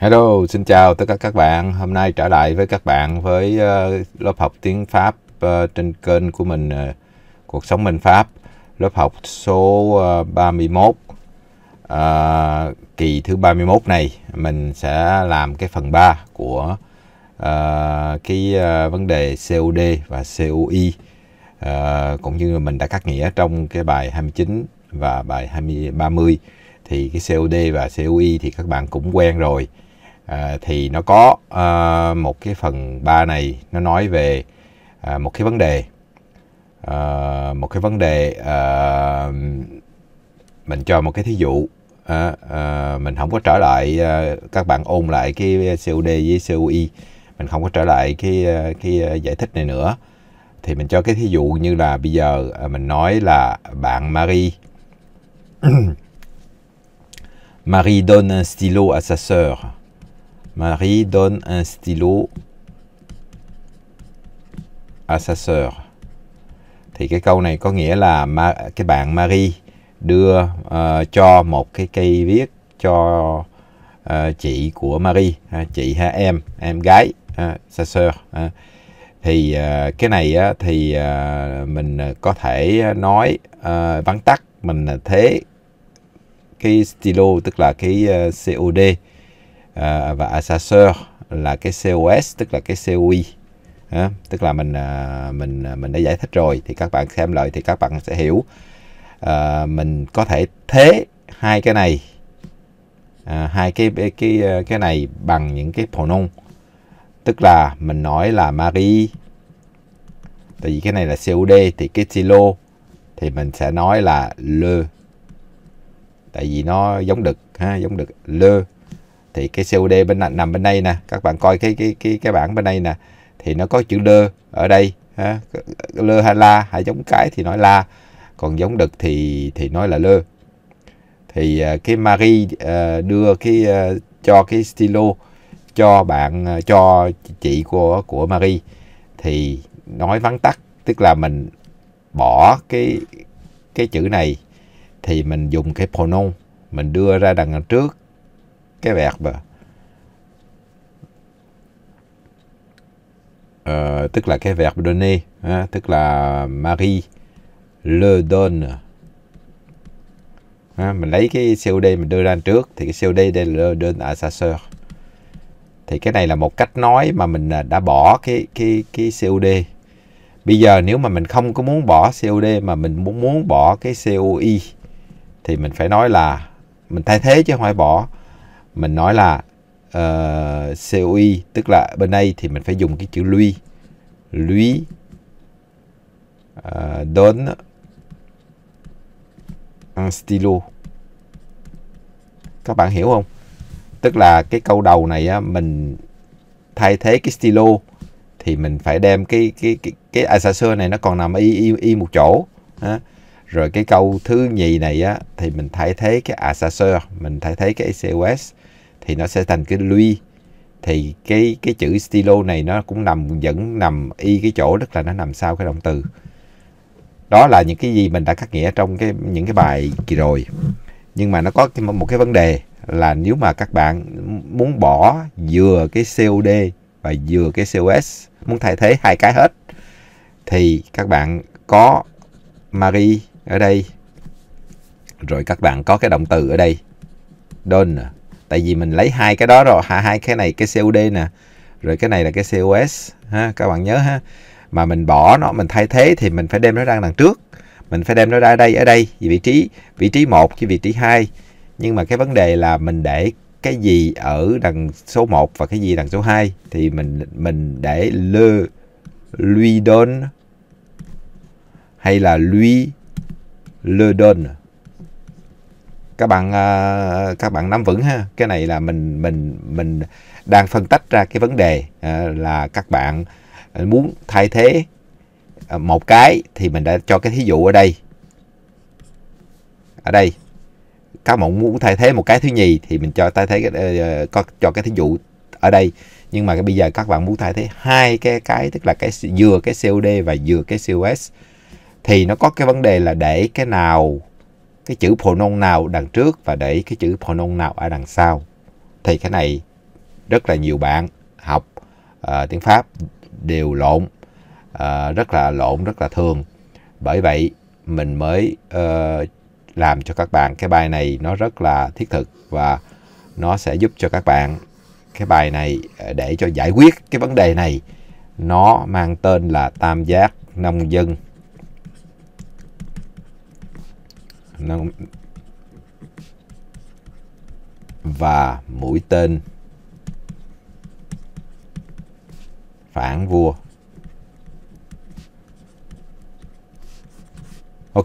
Hello, xin chào tất cả các bạn. Hôm nay trở lại với các bạn với uh, lớp học tiếng Pháp uh, trên kênh của mình uh, Cuộc sống mình Pháp, lớp học số 31. À, kỳ thứ 31 này mình sẽ làm cái phần 3 của à, cái à, vấn đề COD và COI à, cũng như mình đã cắt nghĩa trong cái bài 29 và bài 20 30 thì cái COD và COI thì các bạn cũng quen rồi à, thì nó có à, một cái phần 3 này nó nói về à, một cái vấn đề à, một cái vấn đề à, mình cho một cái thí dụ à, à, mình không có trở lại à, các bạn ôn lại cái COD với COI mình không có trở lại cái à, cái à, giải thích này nữa thì mình cho cái thí dụ như là bây giờ à, mình nói là bạn Marie Marie donne un stylo à sa sœur Marie donne un stylo à sa sœur. Thì cái câu này có nghĩa là ma, cái bạn Marie đưa uh, cho một cái cây viết cho uh, chị của Marie, uh, chị ha em, em gái, uh, sa sœur. Uh. Thì uh, cái này uh, thì uh, mình có thể nói uh, vắn tắt mình thế cái stylo tức là cái uh, COD à, và à, assessor là cái COS tức là cái COI à, tức là mình à, mình à, mình đã giải thích rồi thì các bạn xem lại thì các bạn sẽ hiểu à, mình có thể thế hai cái này à, hai cái cái cái à, này bằng những cái pronoun tức là mình nói là Marie tại vì cái này là COD thì cái silo thì mình sẽ nói là le tại vì nó giống đực ha giống đực le thì cái COD bên này, nằm bên đây nè các bạn coi cái cái cái cái bảng bên đây nè thì nó có chữ lơ ở đây ha. lơ hay la hay giống cái thì nói la còn giống đực thì thì nói là lơ thì à, cái Marie à, đưa cái à, cho cái stylo cho bạn cho chị của của Marie thì nói vắn tắt tức là mình bỏ cái cái chữ này thì mình dùng cái pronoun mình đưa ra đằng trước cái verbe uh, ờ, tức là cái verbe donner ha, tức là Marie le donne ha, mình lấy cái COD mình đưa ra trước thì cái COD đây là le donne à sa sœur thì cái này là một cách nói mà mình à, đã bỏ cái cái cái COD bây giờ nếu mà mình không có muốn bỏ COD mà mình muốn muốn bỏ cái COI thì mình phải nói là mình thay thế chứ không phải bỏ mình nói là uh, ờ, COI tức là bên đây thì mình phải dùng cái chữ lui lui uh, ờ, donne un stylo các bạn hiểu không tức là cái câu đầu này á, mình thay thế cái stylo thì mình phải đem cái cái cái cái assessor này nó còn nằm y y, y một chỗ á rồi cái câu thứ nhì này á thì mình thay thế cái assessor mình thay thế cái ECOS thì nó sẽ thành cái lui thì cái cái chữ stylo này nó cũng nằm vẫn nằm y cái chỗ tức là nó nằm sau cái động từ đó là những cái gì mình đã cắt nghĩa trong cái những cái bài kỳ rồi nhưng mà nó có một cái vấn đề là nếu mà các bạn muốn bỏ vừa cái COD và vừa cái COS muốn thay thế hai cái hết thì các bạn có Marie ở đây rồi các bạn có cái động từ ở đây don tại vì mình lấy hai cái đó rồi hai cái này cái COD nè rồi cái này là cái COS ha các bạn nhớ ha mà mình bỏ nó mình thay thế thì mình phải đem nó ra đằng trước mình phải đem nó ra đây ở đây vì vị trí vị trí một chứ vị trí hai nhưng mà cái vấn đề là mình để cái gì ở đằng số 1 và cái gì đằng số 2 thì mình mình để le lui don hay là lui le don các bạn à, các bạn nắm vững ha cái này là mình mình mình đang phân tách ra cái vấn đề à, là các bạn muốn thay thế à, một cái thì mình đã cho cái thí dụ ở đây ở đây các bạn muốn thay thế một cái thứ nhì thì mình cho thay thế ờ, ờ, có cho cái thí dụ ở đây nhưng mà bây giờ các bạn muốn thay thế hai cái cái tức là cái vừa cái COD và vừa cái COS thì nó có cái vấn đề là để cái nào cái chữ pronoun nào đằng trước và để cái chữ pronoun nào ở đằng sau. Thì cái này rất là nhiều bạn học uh, tiếng Pháp đều lộn, uh, rất là lộn, rất là thường. Bởi vậy mình mới uh, làm cho các bạn cái bài này nó rất là thiết thực và nó sẽ giúp cho các bạn cái bài này để cho giải quyết cái vấn đề này nó mang tên là tam giác nông dân năng và mũi tên phản vua. Ok.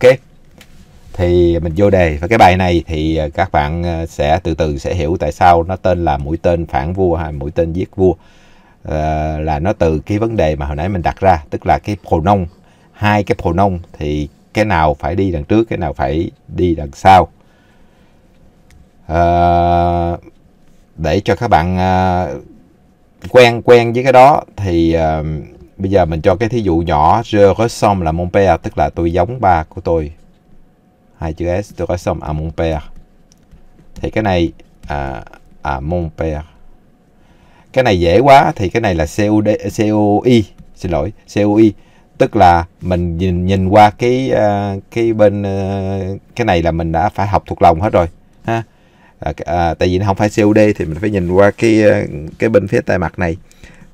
Thì mình vô đề và cái bài này thì ờ, các bạn ờ, sẽ từ từ sẽ hiểu tại sao nó tên là mũi tên phản vua hay mũi tên giết vua. À, là nó từ cái vấn đề mà hồi nãy mình đặt ra, tức là cái pronoun hai cái pronoun thì cái nào phải đi đằng trước cái nào phải đi đằng sau à, để cho các bạn à, quen quen với cái đó thì à, bây giờ mình cho cái thí dụ nhỏ je ressemble à mon père tức là tôi giống ba của tôi hai chữ s tôi ressemble à mon père thì cái này à, à mon père cái này dễ quá thì cái này là COD, COI xin lỗi COI tức là mình nhìn nhìn qua cái ờ, cái bên ờ, cái này là mình đã phải học thuộc lòng hết rồi ha à, à, tại vì nó không phải COD thì mình phải nhìn qua cái cái bên phía tay mặt này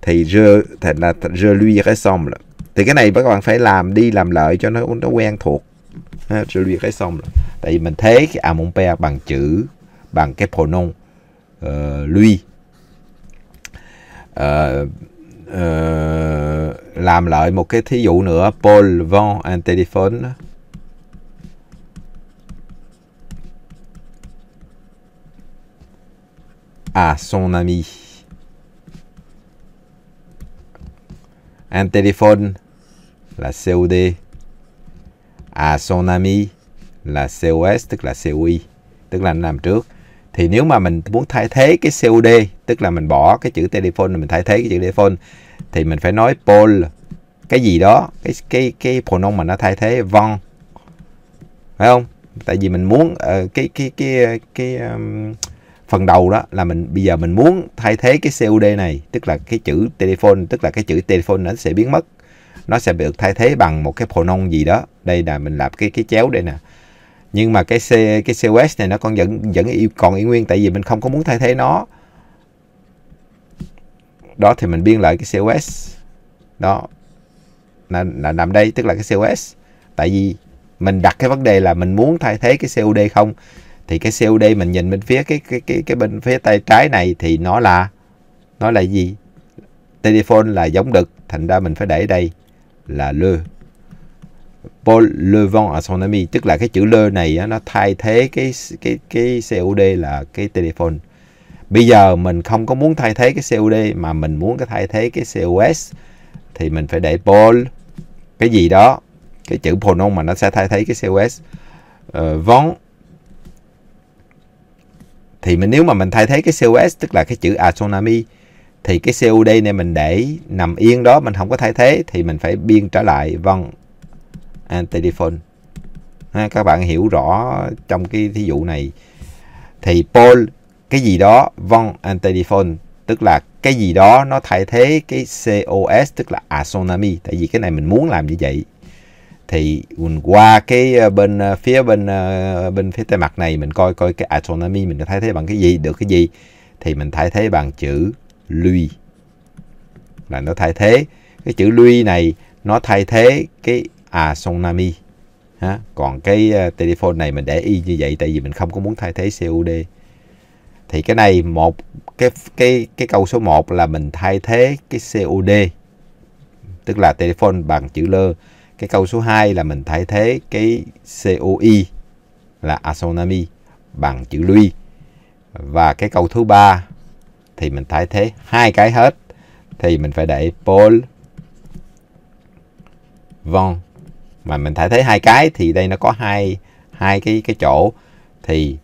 thì je thì là je lui ressemble thì cái này các bạn phải làm đi làm lợi cho nó nó quen thuộc ha, je lui ressemble tại vì mình thế cái amonpe à bằng chữ bằng cái pronoun uh, lui uh, Ờ, làm lại một cái thí dụ nữa Paul vend un téléphone à son ami un téléphone là COD à son ami là COS tức là COI tức là anh làm trước thì nếu mà mình muốn thay thế cái COD tức là mình bỏ cái chữ telephone mình thay thế cái chữ telephone thì mình phải nói Paul cái gì đó cái cái cái pronoun mà nó thay thế von vâng. phải không tại vì mình muốn uh, cái cái cái cái um, phần đầu đó là mình bây giờ mình muốn thay thế cái COD này tức là cái chữ telephone tức là cái chữ telephone nó sẽ biến mất nó sẽ được thay thế bằng một cái pronoun gì đó đây là mình làm cái cái chéo đây nè nhưng mà cái C, cái COS này nó còn vẫn vẫn yêu còn y nguyên tại vì mình không có muốn thay thế nó đó thì mình biên lại cái COS đó là, là nằm đây tức là cái COS tại vì mình đặt cái vấn đề là mình muốn thay thế cái COD không thì cái COD mình nhìn bên phía cái cái cái cái bên phía tay trái này thì nó là nó là gì telephone là giống đực thành ra mình phải để đây là lưa Paul Levon à son ami tức là cái chữ lơ này á, nó thay thế cái cái cái COD là cái telephone bây giờ mình không có muốn thay thế cái COD mà mình muốn cái thay thế cái COS thì mình phải để Paul cái gì đó cái chữ pronoun mà nó sẽ thay thế cái COS uh, ờ, vón vâng. thì mình nếu mà mình thay thế cái COS tức là cái chữ astronomy à, thì cái COD này mình để nằm yên đó mình không có thay thế thì mình phải biên trở lại vâng and telephone ha, các bạn hiểu rõ trong cái thí dụ này thì Paul cái gì đó vong and telephone tức là cái gì đó nó thay thế cái COS tức là astronomy tại vì cái này mình muốn làm như vậy thì mình qua cái ờ, bên ờ, phía bên ờ, bên phía tay mặt này mình coi coi cái astronomy mình thay thế bằng cái gì được cái gì thì mình thay thế bằng chữ lui là nó thay thế cái chữ lui này nó thay thế cái à Sonami ha. còn cái ờ, telephone này mình để y như vậy tại vì mình không có muốn thay thế COD thì cái này một cái cái cái câu số 1 là mình thay thế cái COD tức là telephone bằng chữ lơ cái câu số 2 là mình thay thế cái COI là Asonami à, bằng chữ lui và cái câu thứ ba thì mình thay thế hai cái hết thì mình phải để Paul von mà mình thể thấy hai cái thì đây nó có hai hai cái cái chỗ thì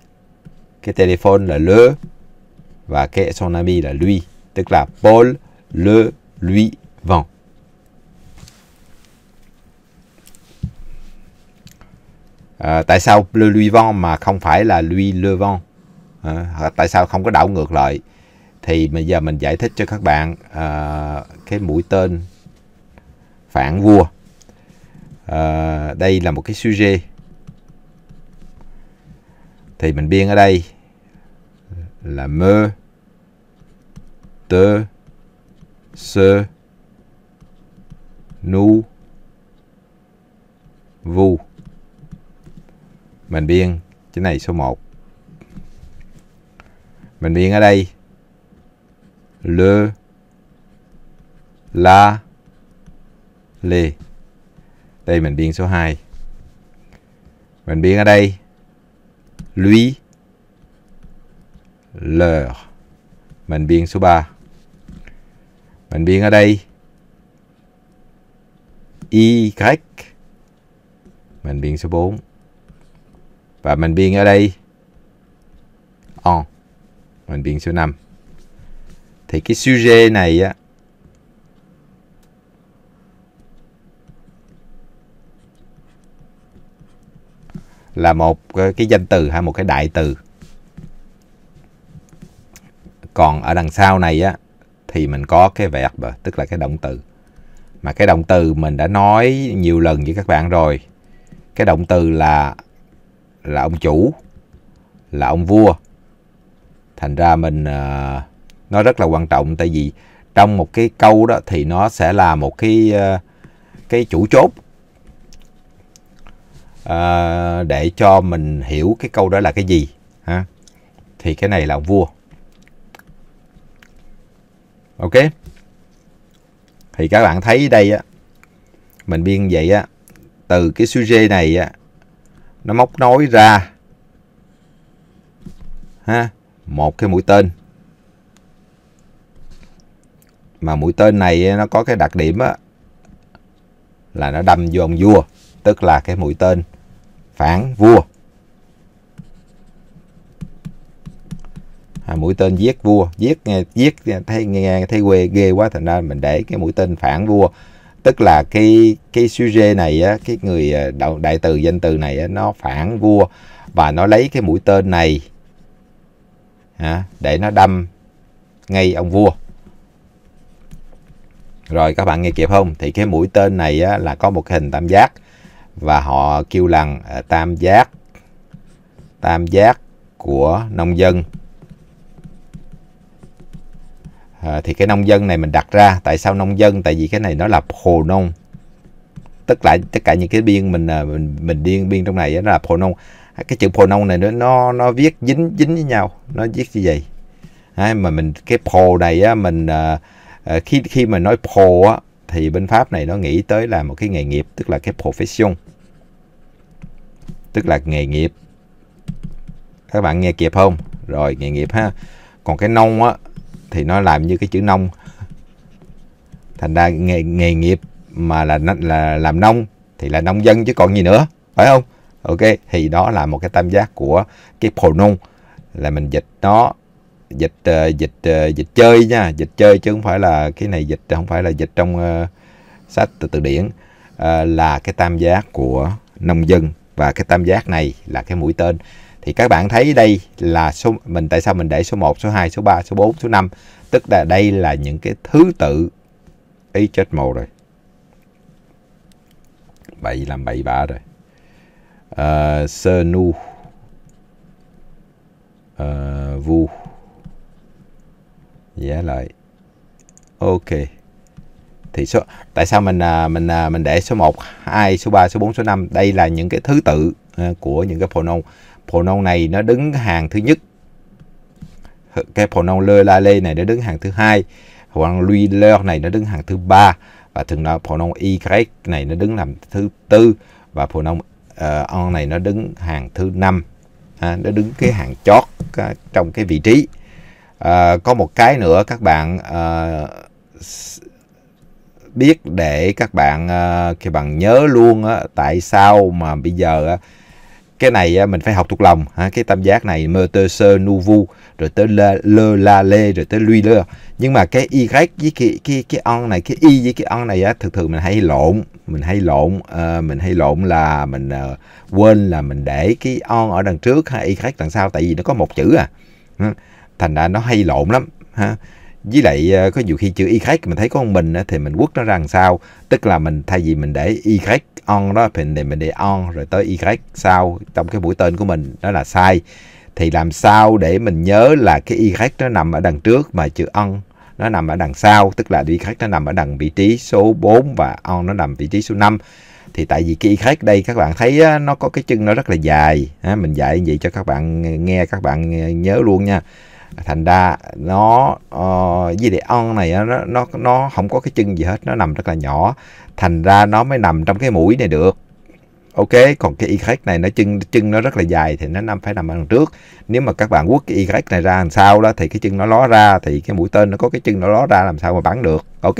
cái telephone là le và cái son ami là lui tức là Paul le lui vend à, tại sao le lui vend mà không phải là lui le vend à, tại sao không có đảo ngược lại thì bây giờ mình giải thích cho các bạn à, cái mũi tên phản vua à, đây là một cái sujet thì mình biên ở đây là mơ tơ sơ nu vu mình biên cái này số 1 mình biên ở đây le la lê đây mình biên số 2 mình biên ở đây lui leur mình biên số 3 mình biên ở đây y mình biên số 4 và mình biên ở đây on mình biên số 5 thì cái sujet này á là một cái danh từ hay một cái đại từ còn ở đằng sau này á thì mình có cái verb tức là cái động từ mà cái động từ mình đã nói nhiều lần với các bạn rồi cái động từ là là ông chủ là ông vua thành ra mình uh, nó rất là quan trọng tại vì trong một cái câu đó thì nó sẽ là một cái uh, cái chủ chốt À, để cho mình hiểu cái câu đó là cái gì ha thì cái này là vua ok thì các bạn thấy đây á mình biên vậy á từ cái sujet này á nó móc nối ra ha một cái mũi tên mà mũi tên này nó có cái đặc điểm á là nó đâm vô ông vua tức là cái mũi tên phản vua à, mũi tên giết vua giết nghe giết thấy nghe thấy quê ghê quá thành ra mình để cái mũi tên phản vua tức là cái cái sujet này á, cái người à, đại từ danh từ này á, nó phản vua và nó lấy cái mũi tên này à, để nó đâm ngay ông vua rồi các bạn nghe kịp không thì cái mũi tên này á, là có một hình tam giác và họ kêu rằng ờ, tam giác tam giác của nông dân à, thì cái nông dân này mình đặt ra tại sao nông dân tại vì cái này nó là hồ nông tất cả tất cả những cái biên mình ờ, mình mình điên biên trong này đó là hồ nông à, cái chữ hồ nông này nó nó nó viết dính dính với nhau nó viết như vậy à, mà mình cái hồ này á mình à, khi khi mà nói hồ á thì bên Pháp này nó nghĩ tới là một cái nghề nghiệp tức là cái profession tức là nghề nghiệp các bạn nghe kịp không rồi nghề nghiệp ha còn cái nông á thì nó làm như cái chữ nông thành ra nghề nghề nghiệp mà là là làm nông thì là nông dân chứ còn gì nữa phải không ok thì đó là một cái tam giác của cái pronoun là mình dịch nó dịch ờ, dịch ờ, dịch chơi nha dịch chơi chứ không phải là cái này dịch không phải là dịch trong uh, sách từ từ điển uh, là cái tam giác của nông dân và cái tam giác này là cái mũi tên thì các bạn thấy đây là số mình tại sao mình để số 1, số 2, số 3, số 4, số 5 tức là đây là những cái thứ tự ý chết mồ rồi bậy làm bậy bạ rồi uh, sơ nu uh, vu giả dạ lợi ok thì số tại sao mình à, mình à, mình để số 1, 2, số 3, số 4, số 5 đây là những cái thứ tự à, của những cái pronoun pronoun này nó đứng hàng thứ nhất cái pronoun lơ la lê này nó đứng hàng thứ hai hoặc lui lơ này nó đứng hàng thứ ba và thường là pronoun y này nó đứng làm thứ tư và pronoun uh, on này nó đứng hàng thứ năm à, nó đứng cái hàng chót uh, trong cái vị trí à, có một cái nữa các bạn à, biết để các bạn à, khi bạn nhớ luôn á, tại sao mà bây giờ á, cái này á, mình phải học thuộc lòng ha, cái tam giác này Mertesơ Nuvu rồi tới Le, Le La Lê rồi tới Lui Lơ nhưng mà cái y với cái cái cái on này cái y với cái on này á thực thường mình hay lộn mình hay lộn uh, mình hay lộn là mình uh, quên là mình để cái on ở đằng trước hay y đằng sau tại vì nó có một chữ à thành ra nó hay lộn lắm ha với lại ờ, có nhiều khi chữ y khách mình thấy có con mình thì mình quất nó ra làm sao tức là mình thay vì mình để y khách on đó thì mình để on rồi tới y khách sau trong cái mũi tên của mình đó là sai thì làm sao để mình nhớ là cái y khách nó nằm ở đằng trước mà chữ on nó nằm ở đằng sau tức là y khách nó nằm ở đằng vị trí số 4 và on nó nằm vị trí số 5 thì tại vì cái y khách đây các bạn thấy nó có cái chân nó rất là dài mình dạy vậy cho các bạn nghe các bạn nhớ luôn nha thành ra nó uh, với đề on này nó nó nó không có cái chân gì hết nó nằm rất là nhỏ thành ra nó mới nằm trong cái mũi này được ok còn cái y khách này nó chân chân nó rất là dài thì nó nằm phải nằm đằng trước nếu mà các bạn quất cái y khách này ra làm sao đó thì cái chân nó ló ra thì cái mũi tên nó có cái chân nó ló ra làm sao mà bắn được ok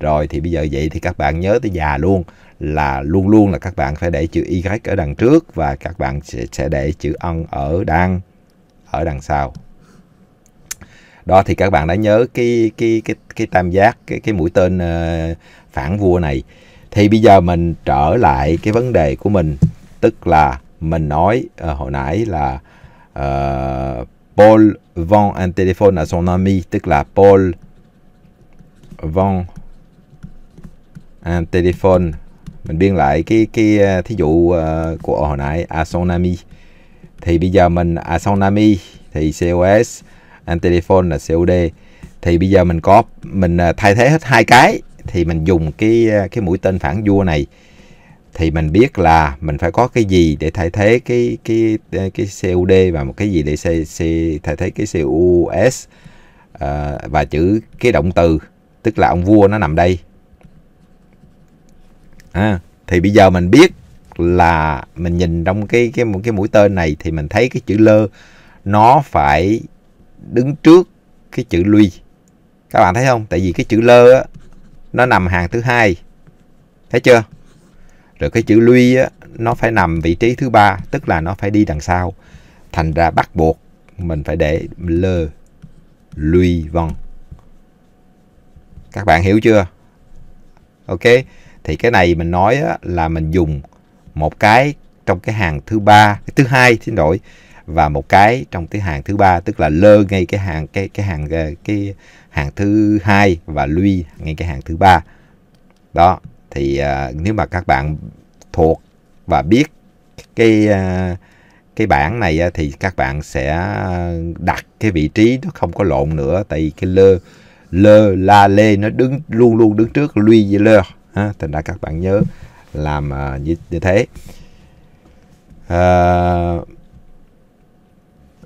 rồi thì bây giờ vậy thì các bạn nhớ tới già luôn là luôn luôn là các bạn phải để chữ y khách ở đằng trước và các bạn sẽ, sẽ để chữ ân ở đằng ở đằng sau đó thì các bạn đã nhớ cái cái cái cái tam giác cái cái mũi tên ờ, phản vua này thì bây giờ mình trở lại cái vấn đề của mình tức là mình nói ờ, hồi nãy là uh, Paul vend un téléphone à son ami tức là Paul vend un téléphone mình biên lại cái cái thí dụ của hồi nãy à son ami thì bây giờ mình à son ami thì COS antiphone là COD thì bây giờ mình có mình à, thay thế hết hai cái thì mình dùng cái à, cái mũi tên phản vua này thì mình biết là mình phải có cái gì để thay thế cái cái à, cái cod và một cái gì để xây, xây, thay thế cái CUS à, và chữ cái động từ tức là ông vua nó nằm đây à, thì bây giờ mình biết là mình nhìn trong cái cái một cái mũi tên này thì mình thấy cái chữ lơ nó phải đứng trước cái chữ luy các bạn thấy không tại vì cái chữ lơ á, nó nằm hàng thứ hai thấy chưa rồi cái chữ luy á, nó phải nằm vị trí thứ ba tức là nó phải đi đằng sau thành ra bắt buộc mình phải để lơ luy vân các bạn hiểu chưa ok thì cái này mình nói á, là mình dùng một cái trong cái hàng thứ ba thứ hai xin lỗi và một cái trong cái hàng thứ ba tức là lơ ngay cái hàng cái cái hàng ờ, cái hàng thứ hai và lui ngay cái hàng thứ ba đó thì uh, nếu mà các bạn thuộc và biết cái uh, cái bảng này uh, thì các bạn sẽ đặt cái vị trí nó không có lộn nữa tại vì cái lơ lơ la lê nó đứng luôn luôn đứng trước lui với lơ ha thành ra các bạn nhớ làm uh, như, như thế uh,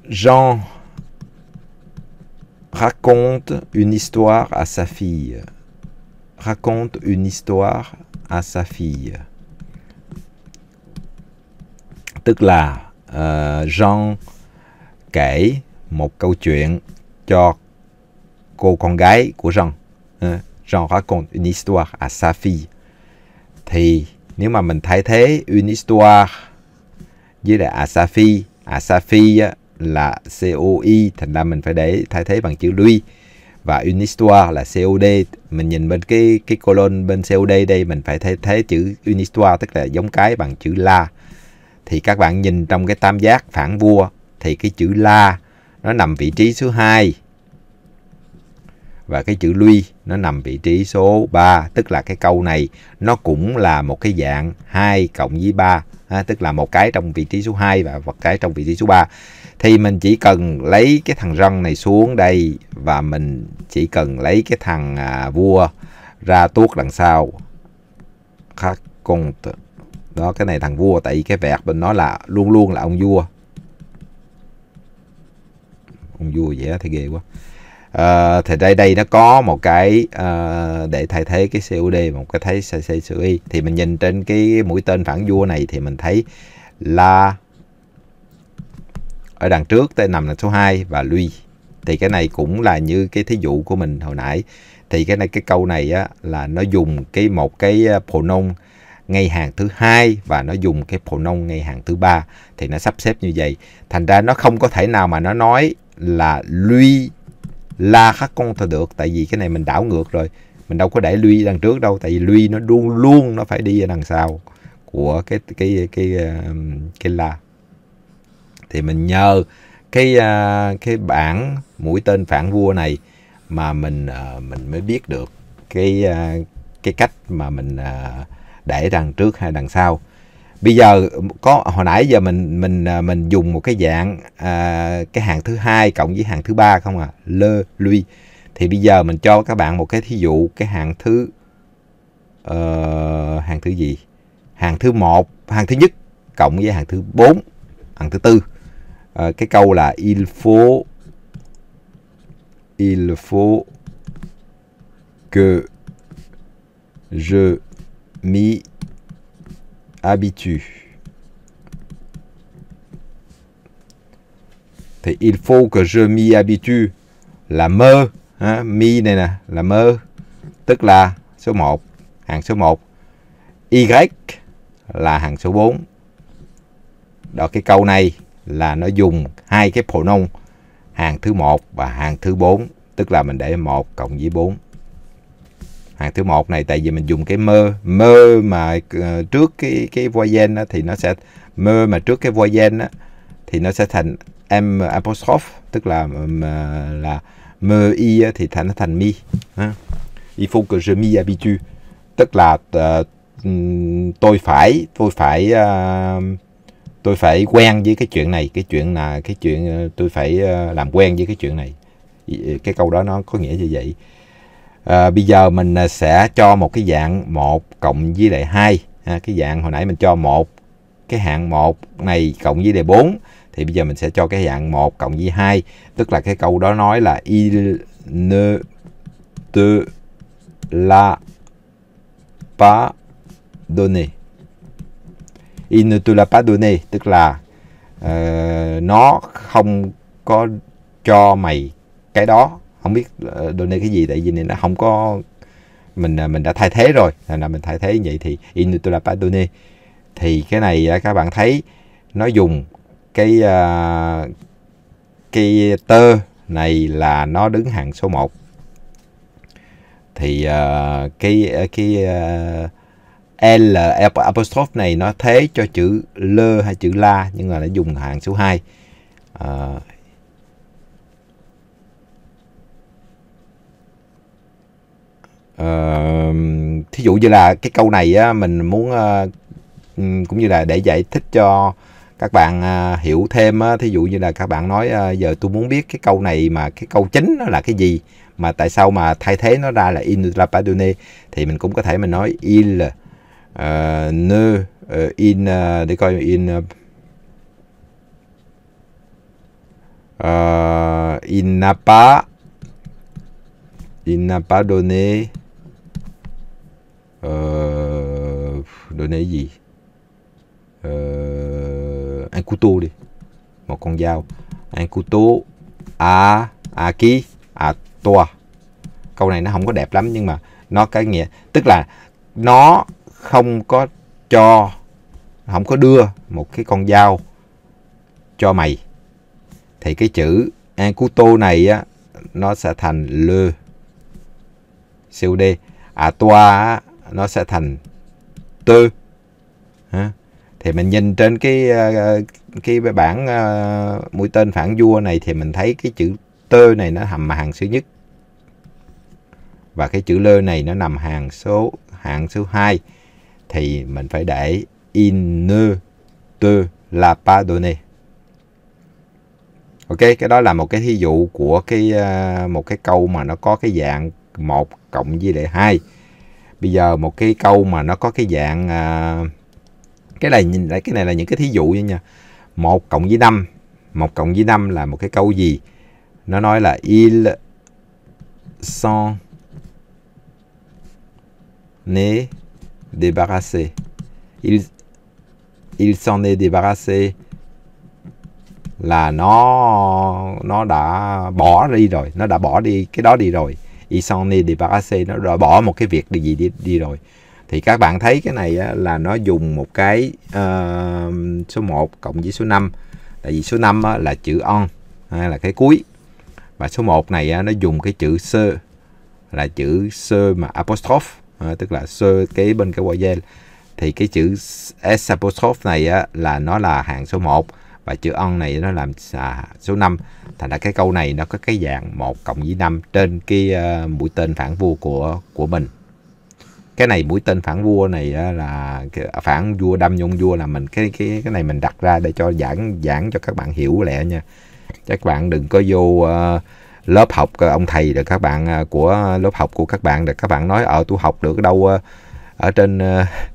Jean raconte une histoire à sa fille. Raconte une histoire à sa fille. Tức là uh, Jean kể một câu chuyện cho cô con gái của Jean. Ờ, Jean raconte une histoire à sa fille. Thì nếu mà mình thay thế une histoire với là à sa fille, à sa fille là COI thành ra mình phải để thay thế bằng chữ lui và Unistoir là COD mình nhìn bên cái cái colon bên COD đây mình phải thay thế chữ Unistoir tức là giống cái bằng chữ la thì các bạn nhìn trong cái tam giác phản vua thì cái chữ la nó nằm vị trí số 2 và cái chữ lui nó nằm vị trí số 3 tức là cái câu này nó cũng là một cái dạng 2 cộng với 3 ha, tức là một cái trong vị trí số 2 và một cái trong vị trí số 3 thì mình chỉ cần lấy cái thằng răng này xuống đây và mình chỉ cần lấy cái thằng à, vua ra tuốt đằng sau khác con đó cái này thằng vua tại vì cái vẹt bên nó là luôn luôn là ông vua ông vua vậy thì ghê quá à, thì đây đây nó có một cái à, để thay thế cái COD một cái thấy CCCI thì mình nhìn trên cái mũi tên phản vua này thì mình thấy là ở đằng trước t nằm là số 2 và lui thì cái này cũng là như cái thí dụ của mình hồi nãy thì cái này cái câu này á, là nó dùng cái một cái ờ, pronoun ngay hàng thứ hai và nó dùng cái pronoun ngay hàng thứ ba thì nó sắp xếp như vậy thành ra nó không có thể nào mà nó nói là lui la khắc con thôi được tại vì cái này mình đảo ngược rồi mình đâu có để lui đằng trước đâu tại vì lui nó luôn luôn nó phải đi đằng sau của cái cái cái cái, ờ, cái, cái la thì mình nhờ cái uh, cái bản mũi tên phản vua này mà mình uh, mình mới biết được cái uh, cái cách mà mình uh, để đằng trước hay đằng sau bây giờ có hồi nãy giờ mình mình mình dùng một cái dạng à, cái hàng thứ hai cộng với hàng thứ ba không à lơ lui thì bây giờ mình cho các bạn một cái thí dụ cái hàng thứ uh, hàng thứ gì hàng thứ một hàng thứ nhất cộng với hàng thứ bốn hàng thứ tư à, cái câu là il faut il faut que je m'y habitue. Thì il faut que je m'y habitue là mơ, ha, mi này nè là mơ, tức là số 1, hàng số 1. Y là hàng số 4. Đó cái câu này là nó dùng hai cái pronoun hàng thứ một và hàng thứ bốn tức là mình để một cộng với bốn hàng thứ một này tại vì mình dùng cái mơ mơ mà ờ, trước cái cái voyel thì nó sẽ mơ mà trước cái voyel đó, thì nó sẽ thành m apostrophe tức là ờ, mà, ờ, là mơ y thì thành nó thành mi ha. il faut que je m'y habitue tức là tôi phải tôi phải uh, tôi phải quen với cái chuyện này cái chuyện là cái chuyện ờ, tôi phải ờ, làm quen với cái chuyện này cái câu đó nó có nghĩa như vậy à, bây giờ mình sẽ cho một cái dạng một cộng với lại hai à, cái dạng hồi nãy mình cho một cái hạng một này cộng với lại 4 thì bây giờ mình sẽ cho cái dạng 1 cộng với 2 tức là cái câu đó nói là il ne te la pas donné il tức là uh, nó không có cho mày cái đó không biết uh, donate cái gì tại vì nó không có mình à, mình đã thay thế rồi là mình thay thế như vậy thì il thì cái này à, các bạn thấy nó dùng cái uh, cái tơ này là nó đứng hàng số 1 thì uh, cái cái uh, L apostrophe này nó thế cho chữ lơ hay chữ la nhưng mà nó dùng hàng số 2. À, Uh, thí dụ như là cái câu này á, mình muốn uh, cũng như là để giải thích cho các bạn uh, hiểu thêm á, thí dụ như là các bạn nói uh, giờ tôi muốn biết cái câu này mà cái câu chính nó là cái gì mà tại sao mà thay thế nó ra là in la thì mình cũng có thể mình nói il Uh, nơ uh, in uh, để coi in euh, il n'a pas il n'a pas donné euh, donné gì euh, un couteau đi một con dao un couteau à à qui à toi câu này nó không có đẹp lắm nhưng mà nó cái nghĩa tức là nó không có cho không có đưa một cái con dao cho mày thì cái chữ Ancuto này á nó sẽ thành le siêu d à toa nó sẽ thành tư thì mình nhìn trên cái ờ, cái bảng ờ, mũi tên phản vua này thì mình thấy cái chữ tơ này nó hầm hàng số nhất và cái chữ lơ này nó nằm hàng số hạng số 2 thì mình phải để il ne te la pas donné. Ok, cái đó là một cái thí dụ của cái à, một cái câu mà nó có cái dạng 1 cộng với lại 2. Bây giờ một cái câu mà nó có cái dạng à, cái này nhìn lại cái này là những cái thí dụ nha. 1 cộng với 5, 1 cộng với 5 là một cái câu gì? Nó nói là il sont nés débarrassé. Il, il s'en est débarrassé là nó nó đã bỏ đi rồi, nó đã bỏ đi cái đó đi rồi. Il s'en est débarrassé nó đã bỏ một cái việc gì đi, đi rồi. Thì các bạn thấy cái này á, là nó dùng một cái uh, số 1 cộng với số 5. Tại vì số 5 á, là chữ on hay là cái cuối. Và số 1 này á, nó dùng cái chữ sơ là chữ sơ mà apostrophe à, tức là cái bên cái Voyel thì cái chữ S apostrophe này á, là nó là hàng số 1 và chữ on này nó làm à, số 5 thành ra cái câu này nó có cái dạng 1 cộng với 5 trên cái uh, mũi tên phản vua của của mình cái này mũi tên phản vua này là à, phản vua đâm nhung vua là mình cái cái cái này mình đặt ra để cho giảng giảng cho các bạn hiểu lẹ nha các bạn đừng có vô uh, lớp học ờ, ông thầy rồi các bạn ờ, của lớp học của các bạn rồi các bạn nói ờ tôi học được đâu ờ, ở trên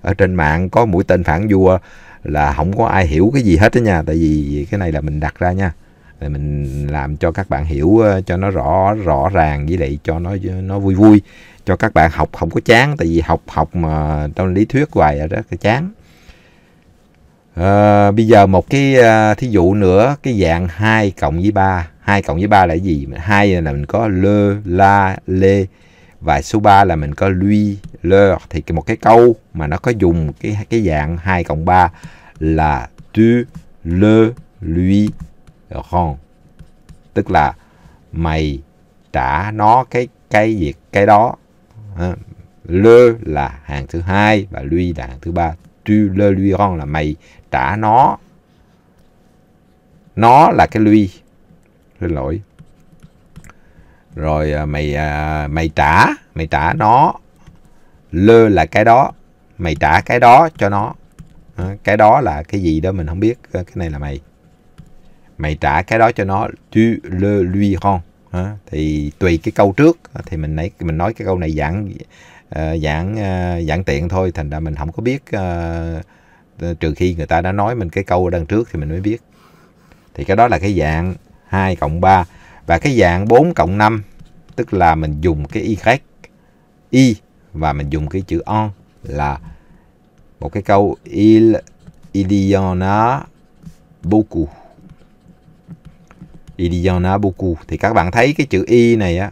ở trên mạng có mũi tên phản vua là không có ai hiểu cái gì hết đó nha tại vì cái này là mình đặt ra nha mình làm cho các bạn hiểu cho nó rõ rõ ràng với lại cho nó nó vui vui cho các bạn học không có chán tại vì học học mà trong lý thuyết hoài là rất là chán à, bây giờ một cái thí dụ nữa cái dạng 2 cộng với 3 2 cộng với 3 là gì? 2 là mình có le, la, lê và số 3 là mình có lui, leur thì một cái câu mà nó có dùng cái cái dạng 2 cộng 3 là tu, le, lui, rend. Tức là mày trả nó cái cái việc cái đó. À, le là hàng thứ hai và lui là hàng thứ ba. Tu le lui rend là mày trả nó. Nó là cái lui xin lỗi rồi à, mày à, mày trả mày trả nó lơ là cái đó mày trả cái đó cho nó cái đó là cái gì đó mình không biết cái này là mày mày trả cái đó cho nó tu le lui rend thì tùy cái câu trước thì mình nãy mình nói cái câu này giảng à, giảng giảng tiện thôi thành ra mình không có biết trừ khi người ta đã nói mình cái câu ở đằng trước thì mình mới biết thì cái đó là cái dạng 2 cộng 3 và cái dạng 4 cộng 5 tức là mình dùng cái y khác y và mình dùng cái chữ on là một cái câu il il y en a beaucoup il y en a beaucoup thì các bạn thấy cái chữ y này á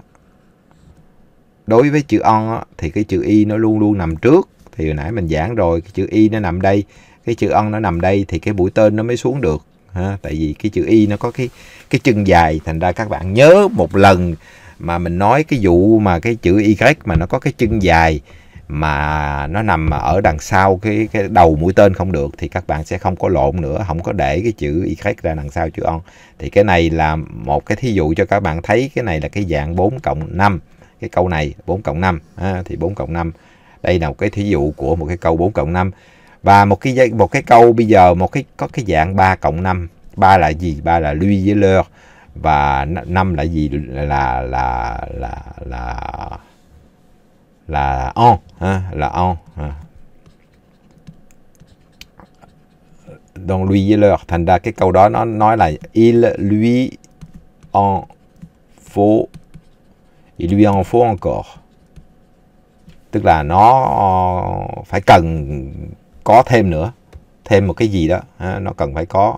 đối với chữ on á, thì cái chữ y nó luôn luôn nằm trước thì hồi nãy mình giảng rồi cái chữ y nó nằm đây cái chữ on nó nằm đây thì cái mũi tên nó mới xuống được ha tại vì cái chữ y nó có cái cái chân dài thành ra các bạn nhớ một lần mà mình nói cái vụ mà cái chữ y mà nó có cái chân dài mà nó nằm ở đằng sau cái cái đầu mũi tên không được thì các bạn sẽ không có lộn nữa không có để cái chữ y ra đằng sau chữ on thì cái này là một cái thí dụ cho các bạn thấy cái này là cái dạng 4 cộng 5 cái câu này 4 cộng 5 à, thì 4 cộng 5 đây là một cái thí dụ của một cái câu 4 cộng 5 và một cái một cái câu bây giờ một cái có cái dạng 3 cộng 5 ba là gì ba là lui với lơ và năm là gì là là là là là, on ha, là on ha. donc lui với lơ thành ra cái câu đó nó nói là il lui en faut il lui en faut encore tức là nó phải cần có thêm nữa thêm một cái gì đó ha, nó cần phải có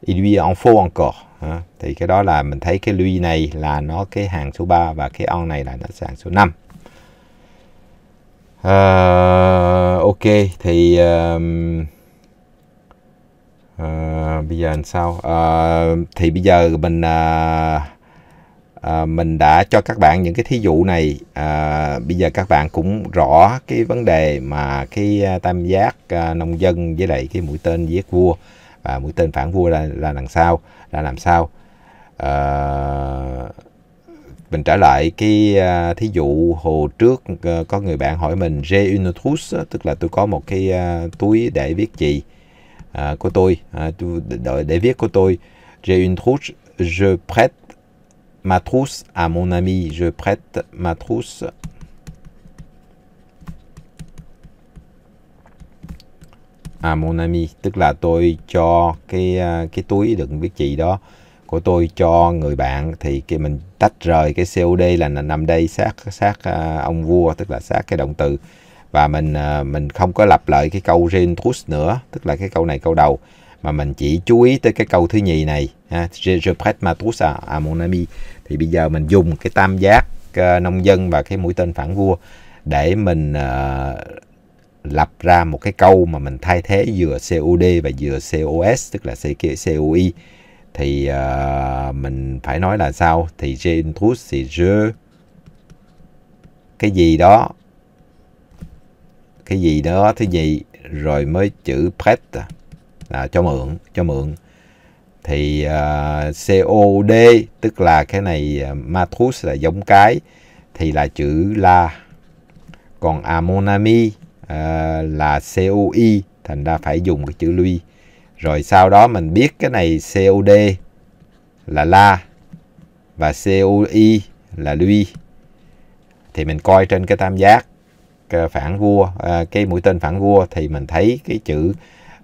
il lui en faut encore ha. thì cái đó là mình thấy cái lui này là nó cái hàng số 3 và cái on này là nó sẽ hàng số 5 uh, ờ, ok thì um, uh, bây giờ làm sao uh, thì bây giờ mình uh, à, mình đã cho các bạn những cái thí dụ này à, bây giờ các bạn cũng rõ cái vấn đề mà cái à, tam giác à, nông dân với lại cái mũi tên giết vua và mũi tên phản vua là là làm sao là làm sao à, mình trở lại cái uh, thí dụ hồ trước uh, có người bạn hỏi mình j'ai une trousse tức là tôi có một cái uh, túi để viết gì uh, của tôi uh, để, để viết của tôi j'ai une trousse je prête ma trousse à mon ami. Je prête ma trousse. À mon ami, tức là tôi cho cái à, cái túi đựng viết chị đó của tôi cho người bạn thì cái mình tách rời cái COD là nằm đây sát sát à, ông vua tức là sát cái động từ và mình à, mình không có lặp lại cái câu trousse nữa tức là cái câu này câu đầu mà mình chỉ chú ý tới cái câu thứ nhì này je, je prête ma trousse à, à mon ami thì bây giờ mình dùng cái tam giác uh, nông dân và cái mũi tên phản vua để mình uh, lập ra một cái câu mà mình thay thế vừa COD và vừa COS tức là COI thì uh, mình phải nói là sao thì je thì je cái gì đó cái gì đó thứ gì rồi mới chữ pet à, cho mượn cho mượn thì uh, à, COD tức là cái này uh, matrus là giống cái thì là chữ la còn amonami uh, là COI thành ra phải dùng cái chữ lui rồi sau đó mình biết cái này COD là la và COI là lui thì mình coi trên cái tam giác cái phản vua uh, cái mũi tên phản vua thì mình thấy cái chữ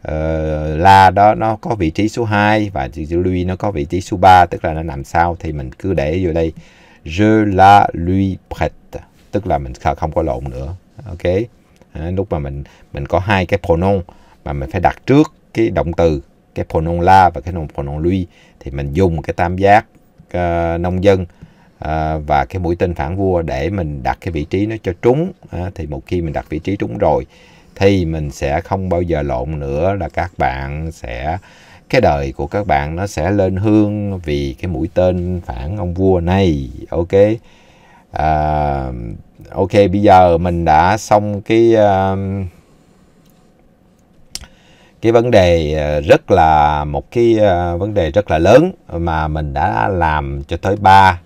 Ờ, la đó nó có vị trí số 2 và chữ lui nó có vị trí số 3 tức là nó nằm sau thì mình cứ để vô đây je la lui prête tức là mình không có lộn nữa ok lúc mà mình mình có hai cái pronoun mà mình phải đặt trước cái động từ cái pronoun la và cái pronoun lui thì mình dùng cái tam giác uh, nông dân uh, và cái mũi tên phản vua để mình đặt cái vị trí nó cho trúng uh, thì một khi mình đặt vị trí trúng rồi thì mình sẽ không bao giờ lộn nữa là các bạn sẽ cái đời của các bạn nó sẽ lên hương vì cái mũi tên phản ông vua này ok à, ok bây giờ mình đã xong cái uh, cái vấn đề rất là một cái uh, vấn đề rất là lớn mà mình đã làm cho tới ba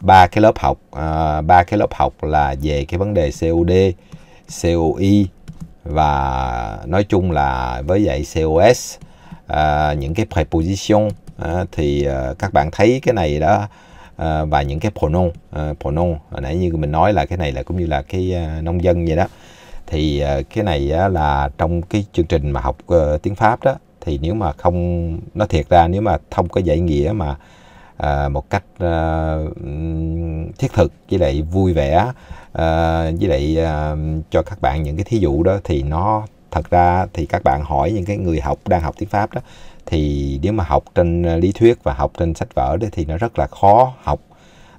ba cái lớp học à, ba cái lớp học là về cái vấn đề COD, COI và nói chung là với dạy COS à, những cái preposition à, thì à, các bạn thấy cái này đó à, và những cái pronoun à, pronoun hồi nãy như mình nói là cái này là cũng như là cái à, nông dân vậy đó thì à, cái này á, là trong cái chương trình mà học à, tiếng Pháp đó thì nếu mà không nó thiệt ra nếu mà không có dạy nghĩa mà à, một cách à, thiết thực với lại vui vẻ à, với lại à, cho các bạn những cái thí dụ đó thì nó thật ra thì các bạn hỏi những cái người học đang học tiếng pháp đó thì nếu mà học trên ờ, lý thuyết và học trên sách vở đó thì nó rất là khó học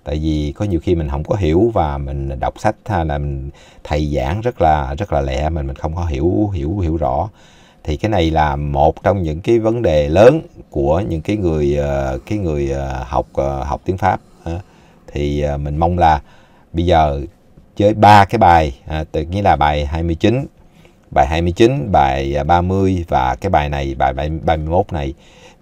tại vì có nhiều khi mình không có hiểu và mình đọc sách hay là mình thầy giảng rất là rất là lẹ mình mình không có hiểu hiểu hiểu rõ thì cái này là một trong những cái vấn đề lớn của những cái người cái người học học tiếng pháp thì mình mong là bây giờ chơi ba cái bài à, tự nghĩa là bài 29 bài 29 bài 30 à, và cái bài này bài 31 này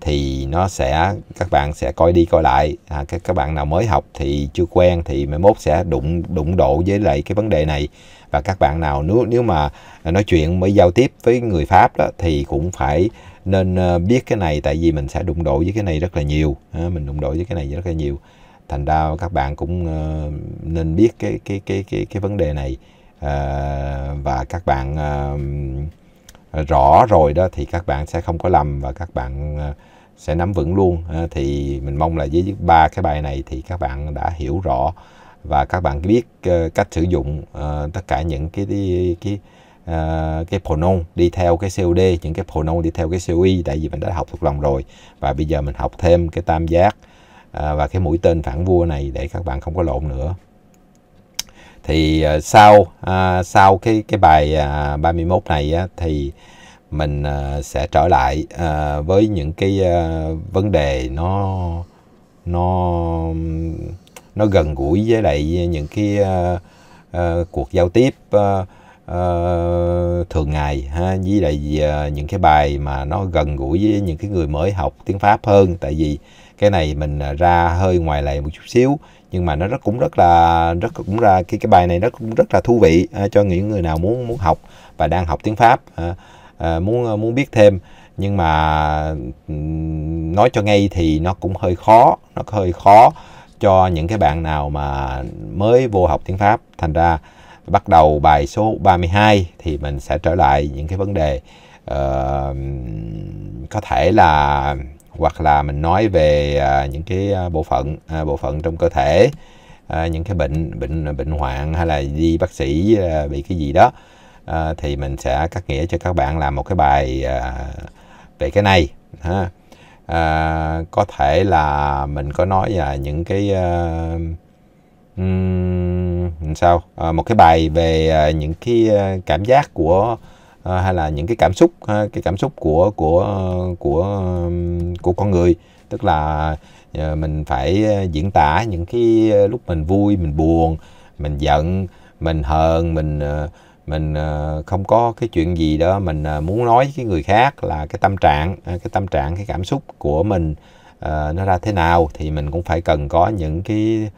thì nó sẽ các bạn sẽ coi đi coi lại à, các các bạn nào mới học thì chưa quen thì mốt sẽ đụng đụng độ với lại cái vấn đề này và các bạn nào nếu nếu mà nói chuyện mới giao tiếp với người Pháp đó thì cũng phải nên ờ, biết cái này tại vì mình sẽ đụng độ với cái này rất là nhiều à, mình đụng độ với cái này rất là nhiều thành ra các bạn cũng uh, nên biết cái cái cái cái cái vấn đề này uh, và các bạn uh, rõ rồi đó thì các bạn sẽ không có lầm và các bạn uh, sẽ nắm vững luôn uh, thì mình mong là với ba cái bài này thì các bạn đã hiểu rõ và các bạn biết uh, cách sử dụng uh, tất cả những cái cái, cái Uh, cái pronoun đi theo cái COD, những cái pronoun đi theo cái COI tại vì mình đã học thuộc lòng rồi và bây giờ mình học thêm cái tam giác À, và cái mũi tên phản vua này để các bạn không có lộn nữa thì à, sau à, sau cái cái bài à, 31 này á, thì mình sẽ trở lại với những cái vấn đề nó nó nó gần gũi với lại những cái cuộc giao tiếp thường ngày ha với lại những cái bài mà nó gần gũi với những cái người mới học tiếng Pháp hơn tại vì cái này mình à, ra hơi ngoài lề một chút xíu nhưng mà nó rất cũng rất là rất cũng ra cái cái bài này nó cũng rất là thú vị à, cho những người nào muốn muốn học và đang học tiếng pháp à, à, muốn à, muốn biết thêm nhưng mà nói cho ngay thì nó cũng hơi khó nó hơi khó cho những cái bạn nào mà mới vô học tiếng pháp thành ra bắt đầu bài số 32 thì mình sẽ trở lại những cái vấn đề uh, có thể là hoặc là mình nói về à, những cái à, bộ phận à, bộ phận trong cơ thể những cái bệnh bệnh bệnh hoạn hay là đi bác sĩ bị cái gì đó thì mình sẽ cắt nghĩa cho các bạn làm một cái bài về cái này ha có thể là mình có nói là những cái sao một cái bài về những cái cảm giác của À, hay là những cái cảm xúc ha, à, cái cảm xúc của của của của con người tức là à, mình phải diễn tả những cái lúc mình vui mình buồn mình giận mình hờn mình mình không có cái chuyện gì đó mình muốn nói với cái người khác là cái tâm trạng cái tâm trạng cái cảm xúc của mình nó ra thế nào thì mình cũng phải cần có những cái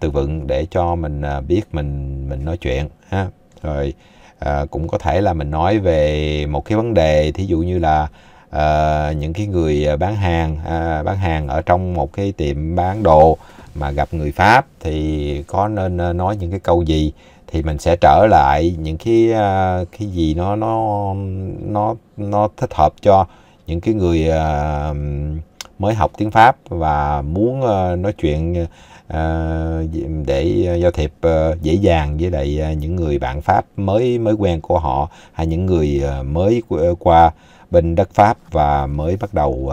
từ vựng để cho mình biết mình mình nói chuyện ha rồi à, cũng có thể là mình nói về một cái vấn đề thí dụ như là à, những cái người à, bán hàng à, bán hàng ở trong một cái tiệm bán đồ mà gặp người pháp thì có nên à, nói những cái câu gì thì mình sẽ trở lại những cái à, cái gì nó nó nó nó thích hợp cho những cái người mới học tiếng pháp và muốn nói chuyện À, để à, giao thiệp à, dễ dàng với lại những người bạn Pháp mới mới quen của họ hay những người mới qua bên đất Pháp và mới bắt đầu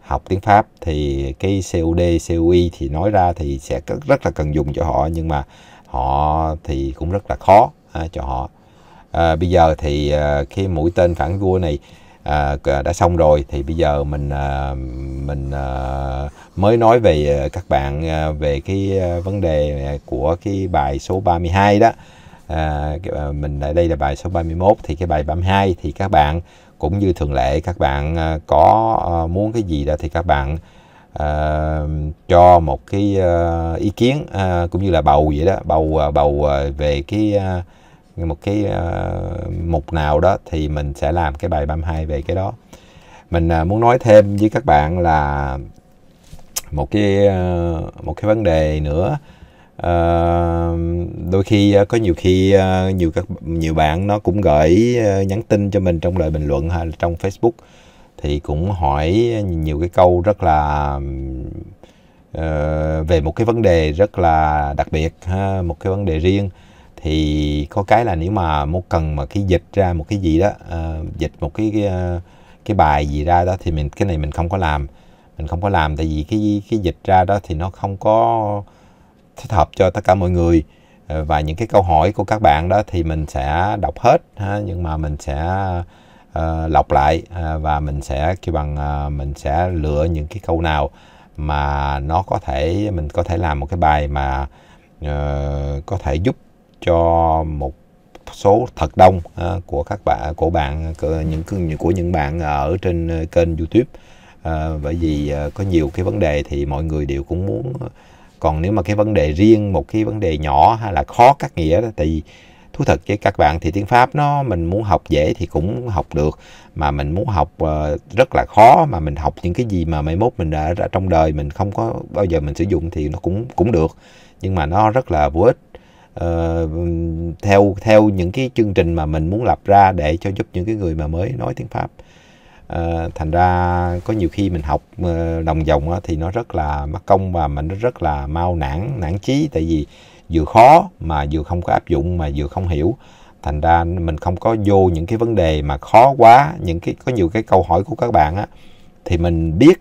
học tiếng Pháp thì cái COD, COI thì nói ra thì sẽ rất là cần dùng cho họ nhưng mà họ thì cũng rất là khó cho họ. À, bây giờ thì à, cái mũi tên phản vua này à, đã xong rồi thì bây giờ mình à, mình à, mới nói về các bạn à, về cái à, vấn đề của cái bài số 32 đó à, à mình ở à, đây là bài số 31 thì cái bài 32 thì các bạn cũng như thường lệ các bạn có muốn cái gì đó thì các bạn uh, cho một cái uh, ý kiến uh, cũng như là bầu vậy đó bầu uh, bầu uh, về cái uh, một cái uh, mục nào đó thì mình sẽ làm cái bài 32 về cái đó mình uh, muốn nói thêm với các bạn là một cái uh, một cái vấn đề nữa uh, đôi khi uh, có nhiều khi uh, nhiều các nhiều bạn nó cũng gửi uh, nhắn tin cho mình trong lời bình luận hay trong Facebook thì cũng hỏi nhiều cái câu rất là uh, về một cái vấn đề rất là đặc biệt ha, một cái vấn đề riêng thì có cái là nếu mà muốn cần mà cái dịch ra một cái gì đó uh, dịch một cái, cái ờ, cái bài gì ra đó thì mình cái này mình không có làm mình không có làm tại vì cái cái dịch ra đó thì nó không có thích hợp cho tất cả mọi người ờ, và những cái câu hỏi của các bạn đó thì mình sẽ đọc hết ha, nhưng mà mình sẽ uh, lọc lại uh, và mình sẽ kêu bằng uh, mình sẽ lựa những cái câu nào mà nó có thể mình có thể làm một cái bài mà uh, có thể giúp cho một số thật đông uh, của các bạn của bạn của những của những bạn ở trên à, kênh YouTube à, bởi vì à, có nhiều cái vấn đề thì mọi người đều cũng muốn à, còn nếu mà cái vấn đề riêng một cái vấn đề nhỏ hay là khó cắt nghĩa thì thú thật với các bạn thì tiếng pháp nó mình muốn học dễ thì cũng học được mà mình muốn học uh, rất là khó mà mình học những cái gì mà mai mốt mình đã, đã trong đời mình không có bao giờ mình sử dụng thì nó cũng cũng được nhưng mà nó rất là vô ích Ờ, theo theo những cái chương trình mà mình muốn lập ra để cho giúp những cái người mà mới nói tiếng pháp uh, thành ra có nhiều khi mình học uh, đồng dòng uh, thì nó rất là mất công và mình rất là mau nản nản chí tại vì vừa khó mà vừa không có áp dụng mà vừa không hiểu thành ra mình không có vô những cái vấn đề mà khó quá những cái có nhiều cái câu hỏi của các bạn á thì mình biết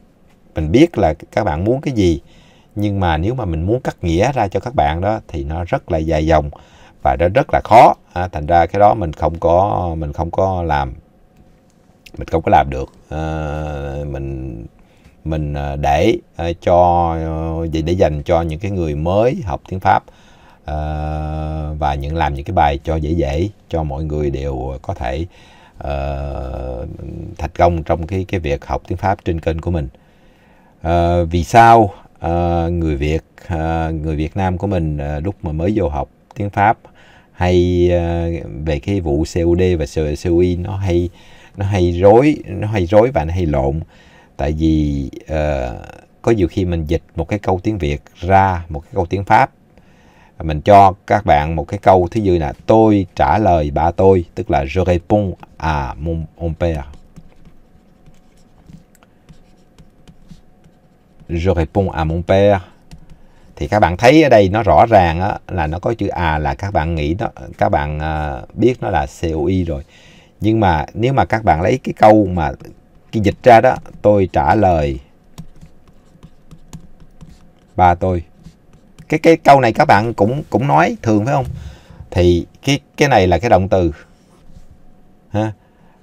mình biết là các bạn muốn cái gì nhưng mà nếu mà mình muốn cắt nghĩa ra cho các bạn đó thì nó rất là dài dòng và nó rất là khó à, thành ra cái đó mình không có mình không có làm mình không có làm được à, mình mình à, để à, cho để dành cho những cái người mới học tiếng pháp à, và những làm những cái bài cho dễ dễ cho mọi người đều có thể uh, thành công trong cái cái việc học tiếng pháp trên kênh của mình uh, vì sao uh, người Việt uh, người Việt Nam của mình uh, lúc mà mới vô học tiếng Pháp hay uh, về cái vụ COD và COI nó hay nó hay rối nó hay rối và nó hay lộn tại vì uh, có nhiều khi mình dịch một cái câu tiếng Việt ra một cái câu tiếng Pháp mình cho các bạn một cái câu thí dụ là tôi trả lời ba tôi tức là je réponds à mon, mon père je réponds à mon père thì các bạn thấy ở đây nó rõ ràng á, là nó có chữ à là các bạn nghĩ nó các bạn à, biết nó là coi rồi nhưng mà nếu mà các bạn lấy cái câu mà cái dịch ra đó tôi trả lời ba tôi cái cái câu này các bạn cũng cũng nói thường phải không thì cái cái này là cái động từ ha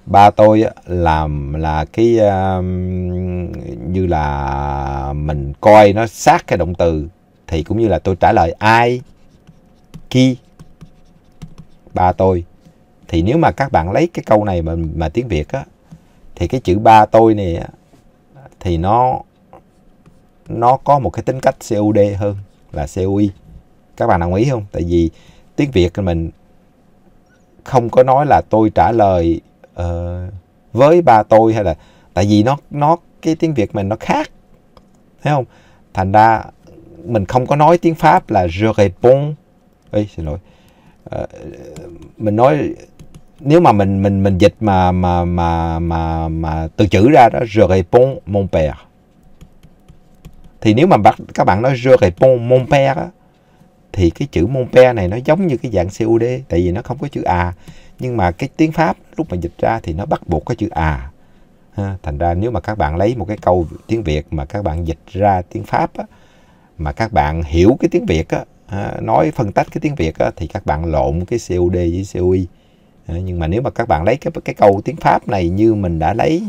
ba tôi làm là cái uh, như là mình coi nó sát cái động từ thì cũng như là tôi trả lời ai ki ba tôi thì nếu mà các bạn lấy cái câu này mà mà tiếng Việt á thì cái chữ ba tôi này thì nó nó có một cái tính cách COD hơn là COI. Các bạn đồng ý không? Tại vì tiếng Việt mình không có nói là tôi trả lời uh, với ba tôi hay là tại vì nó nó cái tiếng Việt mình nó khác thấy không thành ra mình không có nói tiếng Pháp là je réponds ấy xin lỗi à, mình nói nếu mà mình mình mình dịch mà mà mà mà mà từ chữ ra đó je réponds mon père thì nếu mà các bạn nói je réponds mon père á, thì cái chữ mon père này nó giống như cái dạng COD tại vì nó không có chữ a nhưng mà cái tiếng Pháp lúc mà dịch ra thì nó bắt buộc có chữ à thành ra nếu mà các bạn lấy một cái câu tiếng việt mà các bạn dịch ra tiếng pháp á, mà các bạn hiểu cái tiếng việt á, nói phân tách cái tiếng việt á, thì các bạn lộn cái cod với coi nhưng mà nếu mà các bạn lấy cái cái câu tiếng pháp này như mình đã lấy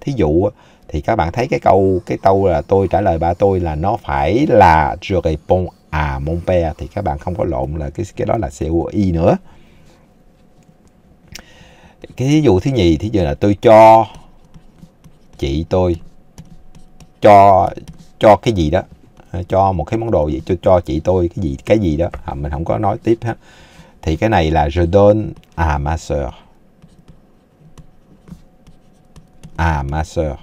thí dụ thì các bạn thấy cái câu cái câu là tôi trả lời ba tôi là nó phải là je réponds à mon père thì các bạn không có lộn là cái cái đó là coi nữa cái thí dụ thứ nhì thí dụ là tôi cho chị tôi cho cho cái gì đó à, cho một cái món đồ gì cho cho chị tôi cái gì cái gì đó à, mình không có nói tiếp ha thì cái này là je donne à ma soeur à ma soeur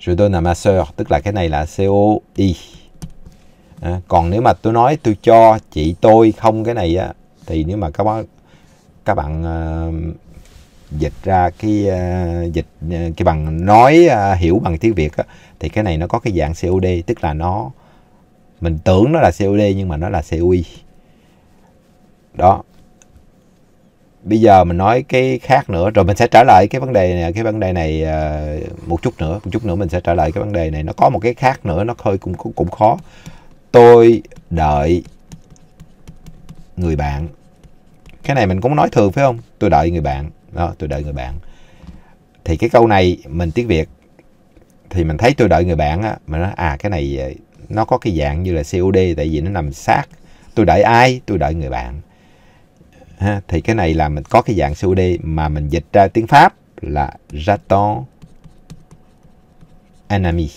je donne à ma soeur tức là cái này là coi à, còn nếu mà tôi nói tôi cho chị tôi không cái này á thì nếu mà các bạn các bạn uh, dịch ra cái uh, dịch ờ, cái bằng nói uh, hiểu bằng tiếng Việt á, thì cái này nó có cái dạng COD tức là nó mình tưởng nó là COD nhưng mà nó là COI đó bây giờ mình nói cái khác nữa rồi mình sẽ trả lại cái vấn đề này cái vấn đề này uh, một chút nữa một chút nữa mình sẽ trả lại cái vấn đề này nó có một cái khác nữa nó hơi cũng cũng, cũng khó tôi đợi người bạn cái này mình cũng nói thường phải không tôi đợi người bạn đó tôi đợi người bạn thì cái câu này mình tiếng việt thì mình thấy tôi đợi người bạn á mà nó à cái này ờ, nó có cái dạng như là COD tại vì nó nằm sát tôi đợi ai tôi đợi người bạn ha, thì cái này là mình có cái dạng COD mà mình dịch ra tiếng Pháp là j'attends un ami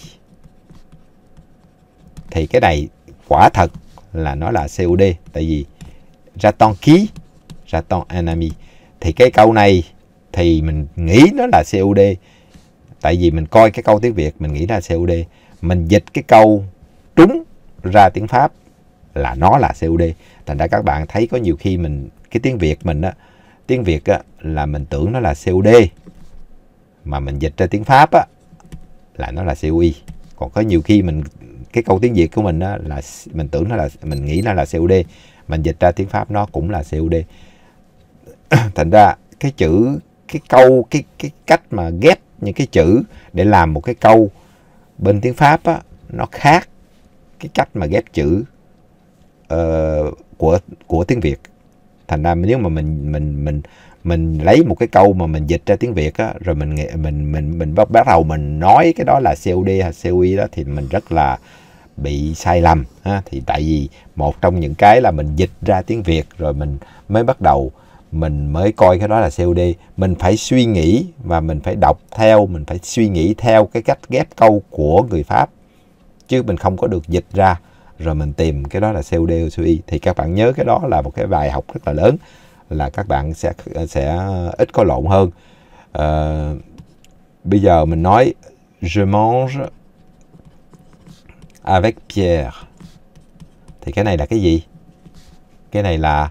thì cái này quả thật là nó là COD tại vì j'attends qui j'attends un ami thì cái câu này thì mình nghĩ nó là COD tại vì mình coi cái câu tiếng Việt mình nghĩ là COD mình dịch cái câu trúng ra tiếng Pháp là nó là COD thành ra các bạn thấy có nhiều khi mình cái tiếng Việt mình á tiếng Việt á là mình tưởng nó là COD mà mình dịch ra tiếng Pháp á là nó là COI còn có nhiều khi mình cái câu tiếng Việt của mình á là mình tưởng nó là mình nghĩ nó là COD mình dịch ra tiếng Pháp nó cũng là COD thành ra cái chữ cái câu cái cái cách mà ghép những cái chữ để làm một cái câu bên tiếng pháp á, nó khác cái cách mà ghép chữ uh, của của tiếng việt thành ra nếu mà mình mình mình mình lấy một cái câu mà mình dịch ra tiếng việt á, rồi mình mình mình mình bắt bắt đầu mình nói cái đó là cod hay coi đó thì mình rất là bị sai lầm ha. thì tại vì một trong những cái là mình dịch ra tiếng việt rồi mình mới bắt đầu mình mới coi cái đó là COD mình phải suy nghĩ và mình phải đọc theo mình phải suy nghĩ theo cái cách ghép câu của người Pháp chứ mình không có được dịch ra rồi mình tìm cái đó là COD COI thì các bạn nhớ cái đó là một cái bài học rất là lớn là các bạn sẽ sẽ ít có lộn hơn à, bây giờ mình nói je mange avec Pierre thì cái này là cái gì cái này là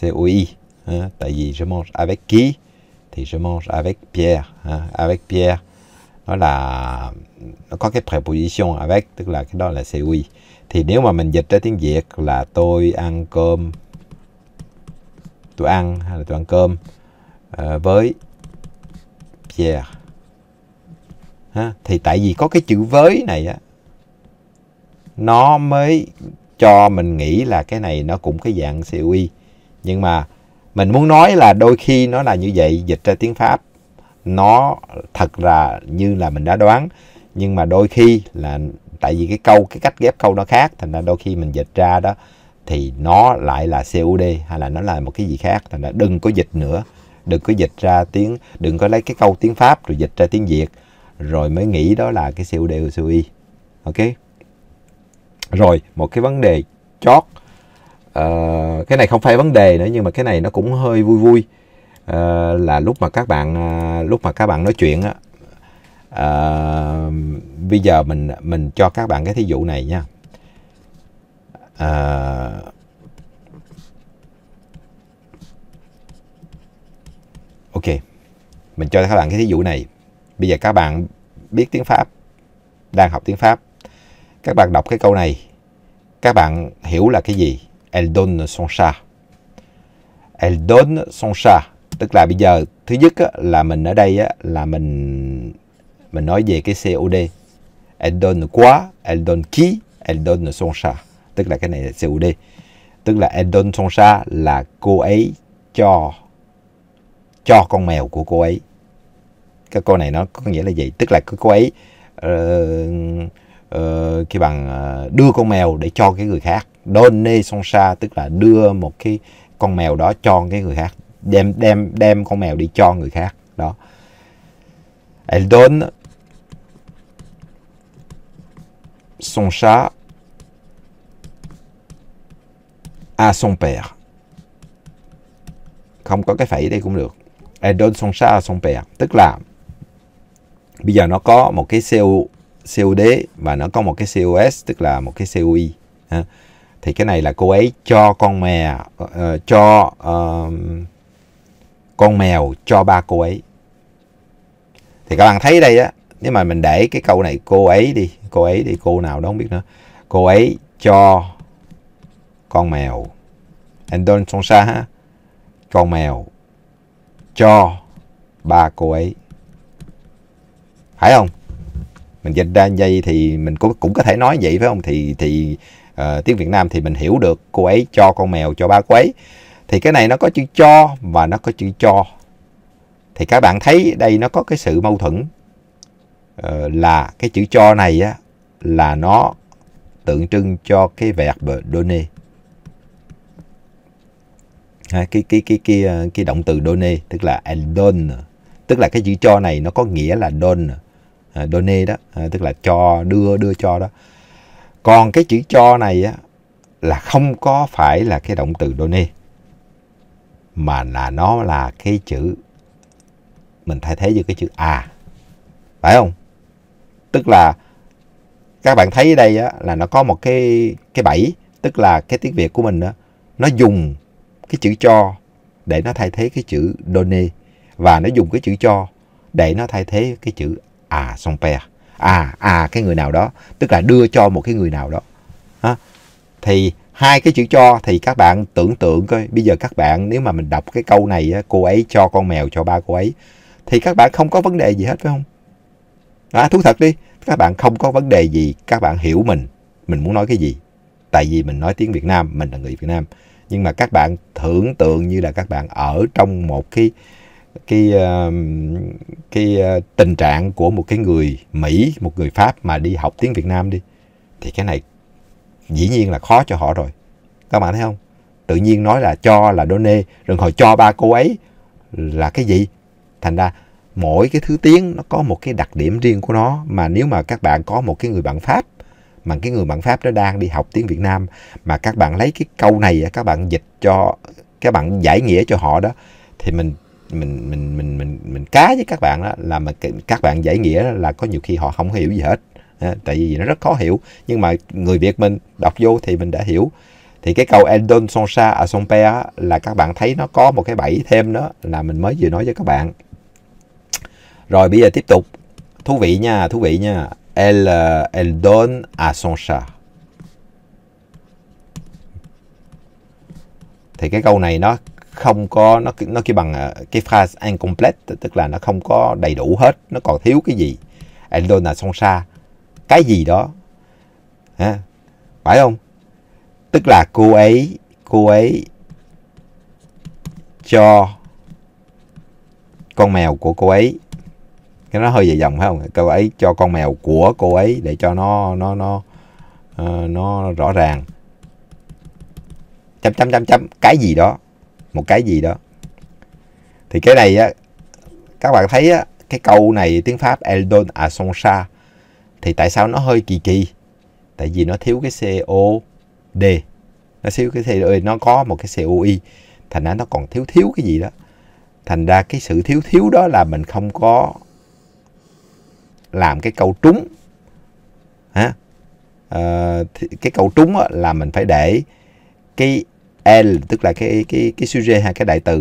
COI. Hein, tại vì je mange avec qui thì je mange avec Pierre. Hein, avec Pierre nó là nó có cái preposition avec tức là cái đó là COI. Thì nếu mà mình dịch ra tiếng Việt là tôi ăn cơm tôi ăn hay là tôi ăn cơm uh, với Pierre. Ha, thì tại vì có cái chữ với này á nó mới cho mình nghĩ là cái này nó cũng cái dạng COI nhưng mà mình muốn nói là đôi khi nó là như vậy dịch ra tiếng pháp nó thật là như là mình đã đoán nhưng mà đôi khi là tại vì cái câu cái cách ghép câu nó khác thành ra đôi khi mình dịch ra đó thì nó lại là COD hay là nó là một cái gì khác thành ra đừng có dịch nữa đừng có dịch ra tiếng đừng có lấy cái câu tiếng Pháp rồi dịch ra tiếng Việt rồi mới nghĩ đó là cái COD của COI ok rồi một cái vấn đề chót Ờ, cái này không phải vấn đề nữa nhưng mà cái này nó cũng hơi vui vui uh, là lúc mà các bạn uh, lúc mà các bạn nói chuyện á uh, bây giờ mình mình cho các bạn cái thí dụ này nha uh, ok mình cho các bạn cái thí dụ này bây giờ các bạn biết tiếng pháp đang học tiếng pháp các bạn đọc cái câu này các bạn hiểu là cái gì elle donne son chat. Elle donne son chat. Tức là bây giờ thứ nhất là mình ở đây là mình mình nói về cái COD. Elle donne quoi, elle donne qui, elle donne son chat. Tức là cái này là COD. Tức là elle donne son chat là cô ấy cho cho con mèo của cô ấy. Cái câu này nó có nghĩa là gì? Tức là cái cô ấy uh, uh, khi bằng uh, đưa con mèo để cho cái người khác donation sa tức là đưa một cái con mèo đó cho cái người khác đem đem đem con mèo đi cho người khác đó elle donne son chat à son père không có cái phẩy đây cũng được elle donne son chat à son père tức là bây giờ nó có một cái CO, COD và nó có một cái COS tức là một cái COI ha thì cái này là cô ấy cho con mèo uh, cho uh, con mèo cho ba cô ấy thì các bạn thấy đây á nếu mà mình để cái câu này cô ấy đi cô ấy đi cô nào đó không biết nữa cô ấy cho con mèo anh Andon xa ha con mèo cho ba cô ấy phải không mình dịch ra dây thì mình cũng cũng có thể nói vậy phải không thì thì uh, tiếng Việt Nam thì mình hiểu được cô ấy cho con mèo cho ba cô ấy thì cái này nó có chữ cho và nó có chữ cho thì các bạn thấy đây nó có cái sự mâu thuẫn uh, là cái chữ cho này á, là nó tượng trưng cho cái vẹt donate à, cái cái cái cái ờ, cái động từ donate tức là don tức là cái chữ cho này nó có nghĩa là don donate đó tức là cho đưa đưa cho đó còn cái chữ cho này á, là không có phải là cái động từ donate mà là nó là cái chữ mình thay thế với cái chữ à phải không tức là các bạn thấy ở đây á, là nó có một cái cái bẫy tức là cái tiếng việt của mình á, nó dùng cái chữ cho để nó thay thế cái chữ donate và nó dùng cái chữ cho để nó thay thế cái chữ à song pair à à cái người nào đó tức là đưa cho một cái người nào đó ha? thì hai cái chữ cho thì các bạn tưởng tượng coi bây giờ các bạn nếu mà mình đọc cái câu này cô ấy cho con mèo cho ba cô ấy thì các bạn không có vấn đề gì hết phải không à, thú thật đi các bạn không có vấn đề gì các bạn hiểu mình mình muốn nói cái gì tại vì mình nói tiếng việt nam mình là người việt nam nhưng mà các bạn tưởng tượng như là các bạn ở trong một cái cái uh, cái uh, tình trạng của một cái người Mỹ, một người Pháp mà đi học tiếng Việt Nam đi thì cái này dĩ nhiên là khó cho họ rồi. Các bạn thấy không? Tự nhiên nói là cho là donate, rồi hồi cho ba cô ấy là cái gì? Thành ra mỗi cái thứ tiếng nó có một cái đặc điểm riêng của nó mà nếu mà các bạn có một cái người bạn Pháp mà cái người bạn Pháp đó đang đi học tiếng Việt Nam mà các bạn lấy cái câu này các bạn dịch cho các bạn giải nghĩa cho họ đó thì mình mình mình mình mình mình cá với các bạn đó, là mà các bạn giải nghĩa là có nhiều khi họ không hiểu gì hết tại vì nó rất khó hiểu nhưng mà người Việt mình đọc vô thì mình đã hiểu thì cái câu Son Sa à son pe là các bạn thấy nó có một cái bẫy thêm đó là mình mới vừa nói với các bạn rồi bây giờ tiếp tục thú vị nha thú vị nha El El Eldon à Son Sa. thì cái câu này nó không có nó nó kêu bằng ờ, cái phrase incomplete tức là nó không có đầy đủ hết nó còn thiếu cái gì Andona song sa cái gì đó ha phải không tức là cô ấy cô ấy cho con mèo của cô ấy cái nó hơi dài dòng phải không cô ấy cho con mèo của cô ấy để cho nó nó nó uh, nó rõ ràng chấm chấm chấm chấm cái gì đó một cái gì đó thì cái này á các bạn thấy á cái câu này tiếng pháp eldon à son sa thì tại sao nó hơi kỳ kỳ tại vì nó thiếu cái co d nó thiếu cái COD nó có một cái COI thành ra nó còn thiếu thiếu cái gì đó thành ra cái sự thiếu thiếu đó là mình không có làm cái câu trúng hả à, cái câu trúng là mình phải để cái L tức là cái cái cái sujet hay cái đại từ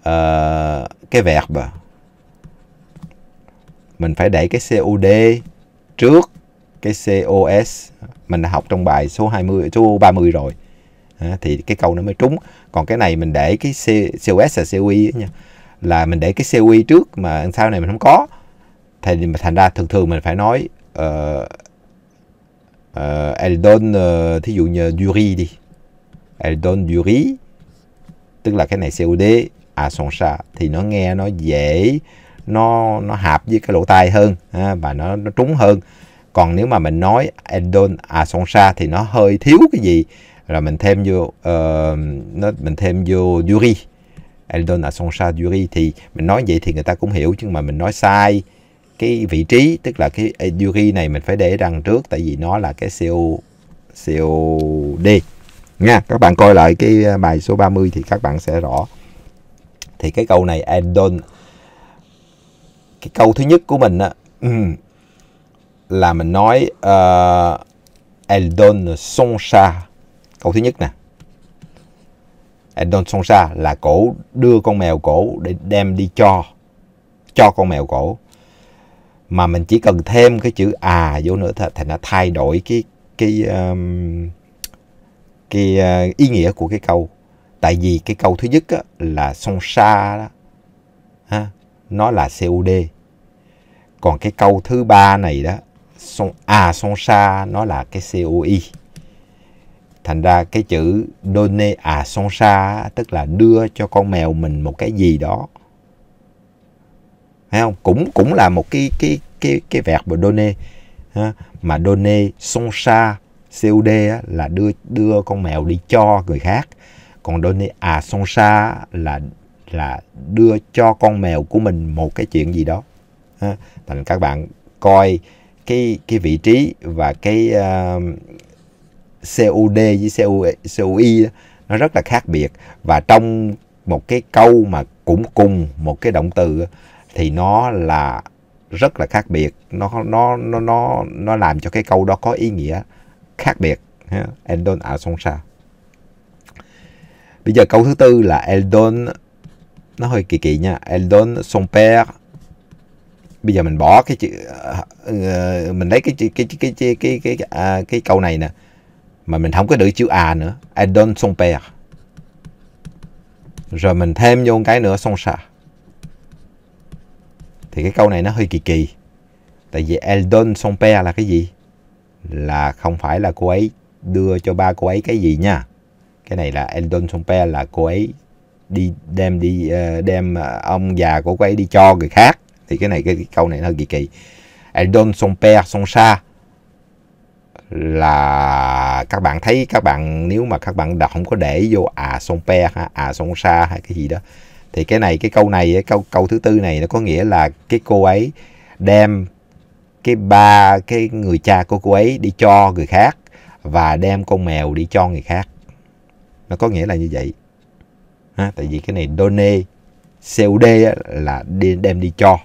uh, cái verb mình phải để cái COD trước cái COS mình đã học trong bài số 20 số 30 rồi à, thì cái câu nó mới trúng còn cái này mình để cái C, COS là COI nha là mình để cái COI trước mà sau này mình không có thì thành ra thường thường mình phải nói uh, ờ, uh, ờ, elle donne uh, thí dụ như jury đi elle donne du riz tức là cái này COD à son sa thì nó nghe nó dễ nó nó hợp với cái lỗ tai hơn ha, và nó nó trúng hơn còn nếu mà mình nói elle donne à son sa thì nó hơi thiếu cái gì là mình thêm vô uh, nó mình thêm vô du riz elle donne à son sa du riz thì mình nói vậy thì người ta cũng hiểu nhưng mà mình nói sai cái vị trí tức là cái Yuri này mình phải để răng trước tại vì nó là cái CO COD nha các bạn coi lại cái à, bài số 30 thì các bạn sẽ rõ thì cái câu này I don't cái câu thứ nhất của mình á là mình nói uh, ờ, Elle donne son chat câu thứ nhất nè Elle donne son chat là cổ đưa con mèo cổ để đem đi cho cho con mèo cổ mà mình chỉ cần thêm cái chữ à vô nữa thì thành nó thay đổi cái cái um, cái à, ý nghĩa của cái câu tại vì cái câu thứ nhất á, là song sa đó ha, nó là COD còn cái câu thứ ba này đó song à song sa nó là cái COI thành ra cái chữ donne à song sa tức là đưa cho con mèo mình một cái gì đó thấy không cũng cũng là một cái cái cái cái vẹt của donne ha? mà donne song sa COD là đưa đưa con mèo đi cho người khác còn donnie à sonsa là là đưa cho con mèo của mình một cái chuyện gì đó thành các bạn coi cái cái vị trí và cái uh, COD với COI, COI nó rất là khác biệt và trong một cái câu mà cũng cùng một cái động từ thì nó là rất là khác biệt nó nó nó nó nó làm cho cái câu đó có ý nghĩa khác biệt Eldon ở Endon Alonso bây giờ câu thứ tư là Eldon nó hơi kỳ kỳ nha Eldon Somper bây giờ mình bỏ cái chữ uh, mình lấy cái cái cái cái cái cái cái, à, cái câu này nè mà mình không có được chữ A à nữa Eldon Somper rồi mình thêm vô cái nữa Sonsa thì cái câu này nó hơi kỳ kỳ tại vì Eldon Somper là cái gì là không phải là cô ấy đưa cho ba cô ấy cái gì nha cái này là Anton Sompe là cô ấy đi đem đi ờ, đem ờ, ông già của cô ấy đi cho người khác thì cái này cái, cái câu này nó hơi kỳ kỳ Eldon Sompe xa là các bạn thấy các bạn nếu mà các bạn đọc không có để vô à pe ha à Sonsa hay cái gì đó thì cái này cái câu này cái câu câu thứ tư này nó có nghĩa là cái cô ấy đem cái ba cái người cha của cô ấy đi cho người khác và đem con mèo đi cho người khác nó có nghĩa là như vậy ha, tại vì cái này donate CUD là đi, đem đi cho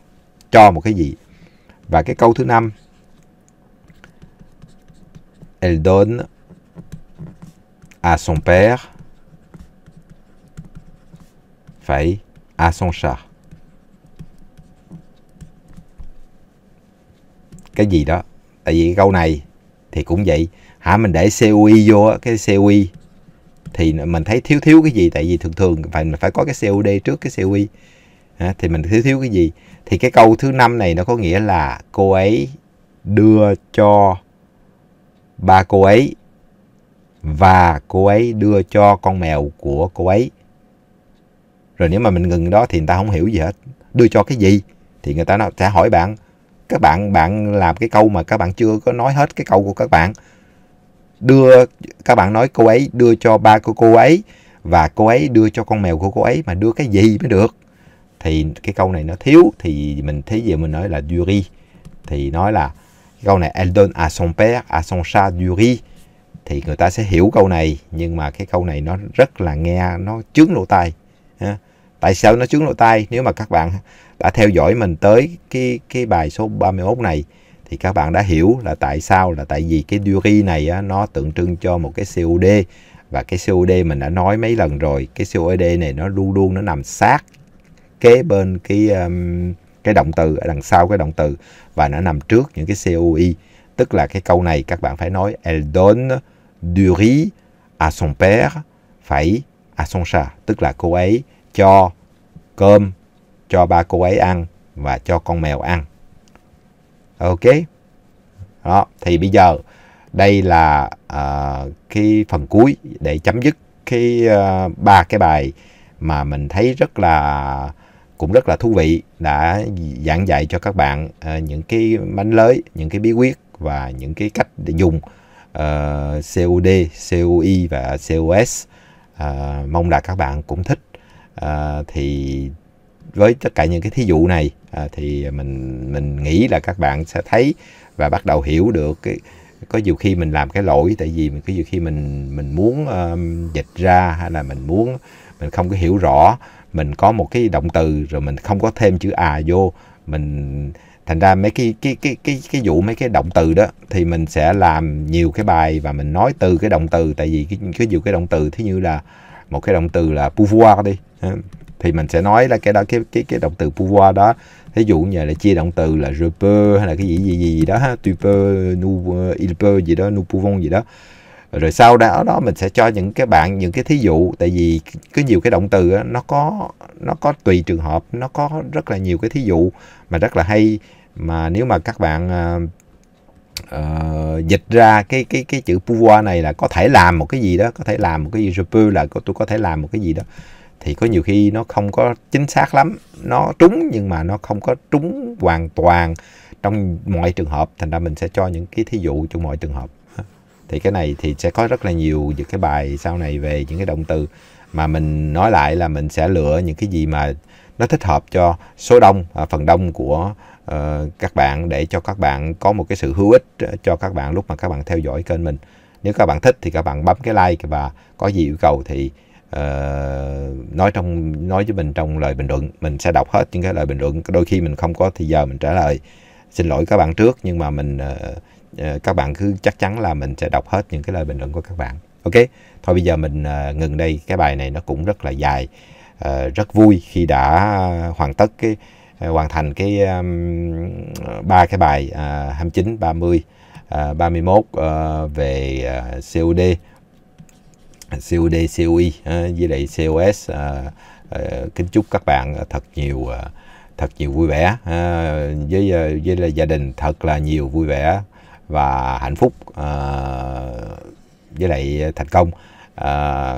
cho một cái gì và cái câu thứ năm elle donne à son père phải à son chat cái gì đó tại vì cái câu này thì cũng vậy hả mình để CUI vô cái CUI thì mình thấy thiếu thiếu cái gì tại vì thường thường phải phải có cái COD trước cái CUI à, thì mình thiếu thiếu cái gì thì cái câu thứ năm này nó có nghĩa là cô ấy đưa cho ba cô ấy và cô ấy đưa cho con mèo của cô ấy rồi nếu mà mình ngừng đó thì người ta không hiểu gì hết đưa cho cái gì thì người ta nó sẽ hỏi bạn các bạn bạn làm cái câu mà các bạn chưa có nói hết cái câu của các bạn đưa các bạn nói cô ấy đưa cho ba của cô ấy và cô ấy đưa cho con mèo của cô ấy mà đưa cái gì mới được thì cái câu này nó thiếu thì mình thấy về mình nói là du thì nói là cái câu này elle donne à son père à son chat du thì người ta sẽ hiểu câu này nhưng mà cái câu này nó rất là nghe nó chướng lỗ tai tại sao nó chướng lỗ tai nếu mà các bạn đã theo dõi mình tới cái cái bài số 31 này thì các bạn đã hiểu là tại sao là tại vì cái duty này á, nó tượng trưng cho một cái COD và cái COD mình đã nói mấy lần rồi cái COD này nó luôn luôn nó nằm sát kế bên cái um, cái động từ ở đằng sau cái động từ và nó nằm trước những cái COI tức là cái câu này các bạn phải nói elle donne du riz à son père phải à son chat tức là cô ấy cho cơm cho ba cô ấy ăn và cho con mèo ăn. Ok. Đó, thì bây giờ đây là uh, cái phần cuối để chấm dứt cái uh, ba cái bài mà mình thấy rất là cũng rất là thú vị đã giảng dạy cho các bạn uh, những cái bánh lới, những cái bí quyết và những cái cách để dùng uh, COD, COI và COS. Uh, mong là các bạn cũng thích. Uh, thì với tất cả những cái thí dụ này à, thì mình mình nghĩ là các bạn sẽ thấy và bắt đầu hiểu được cái có nhiều khi mình làm cái lỗi tại vì mình có nhiều khi mình mình muốn uh, dịch ra hay là mình muốn mình không có hiểu rõ mình có một cái động từ rồi mình không có thêm chữ à vô mình thành ra mấy cái cái cái cái cái vụ mấy cái động từ đó thì mình sẽ làm nhiều cái bài và mình nói từ cái động từ tại vì cái, cái nhiều cái động từ thí như là một cái động từ là pouvoir đi thì mình sẽ nói là cái đó cái cái cái động từ pouvoir đó ví dụ như là chia động từ là je peux hay là cái gì gì gì, gì đó ha tu peux nous euh, il peut gì đó nous pouvons gì đó rồi sau đó đó mình sẽ cho những cái bạn những cái thí dụ tại vì có nhiều cái động từ đó, nó có nó có tùy trường hợp nó có rất là nhiều cái thí dụ mà rất là hay mà nếu mà các bạn uh, dịch ra cái cái cái chữ pouvoir này là có thể làm một cái gì đó có thể làm một cái gì je peux là tôi có thể làm một cái gì đó thì có nhiều khi nó không có chính xác lắm nó trúng nhưng mà nó không có trúng hoàn toàn trong mọi trường hợp thành ra mình sẽ cho những cái thí dụ trong mọi trường hợp thì cái này thì sẽ có rất là nhiều những cái bài sau này về những cái động từ mà mình nói lại là mình sẽ lựa những cái gì mà nó thích hợp cho số đông à, phần đông của uh, các bạn để cho các bạn có một cái sự hữu ích cho các bạn lúc mà các bạn theo dõi kênh mình nếu các bạn thích thì các bạn bấm cái like và có gì yêu cầu thì uh, nói trong nói với mình trong lời bình luận mình sẽ đọc hết những cái lời bình luận đôi khi mình không có thì giờ mình trả lời xin lỗi các bạn trước nhưng mà mình uh, các bạn cứ chắc chắn là mình sẽ đọc hết những cái lời bình luận của các bạn ok thôi bây giờ mình uh, ngừng đây cái bài này nó cũng rất là dài uh, rất vui khi đã hoàn tất cái hoàn thành cái ba um, cái bài uh, 29 30 uh, 31 uh, về uh, COD COD, COI à, với lại COS à, à, kính chúc các bạn à, thật nhiều à, thật nhiều vui vẻ à, với à, với là gia đình thật là nhiều vui vẻ và hạnh phúc à, với lại thành công à,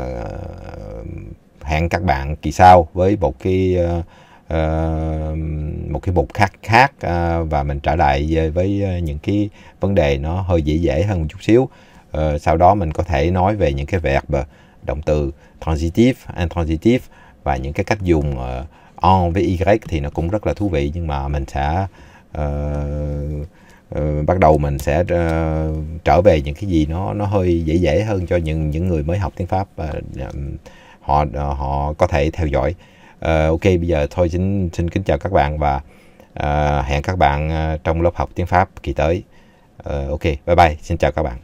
hẹn các bạn kỳ sau với một cái uh, một cái mục khác khác uh, và mình trở lại với những cái vấn đề nó hơi dễ dễ hơn một chút xíu Ờ, sau đó mình có thể nói về những cái verb động từ transitif intransitif và những cái cách dùng uh, ờ, on với y thì nó cũng rất là thú vị nhưng mà mình sẽ uh, uh, bắt đầu mình sẽ uh, trở về những cái gì nó nó hơi dễ dễ hơn cho những những người mới học tiếng pháp uh, họ uh, họ có thể theo dõi uh, ok bây giờ thôi xin xin kính chào các bạn và uh, hẹn các bạn uh, trong lớp học tiếng pháp kỳ tới uh, ok bye bye xin chào các bạn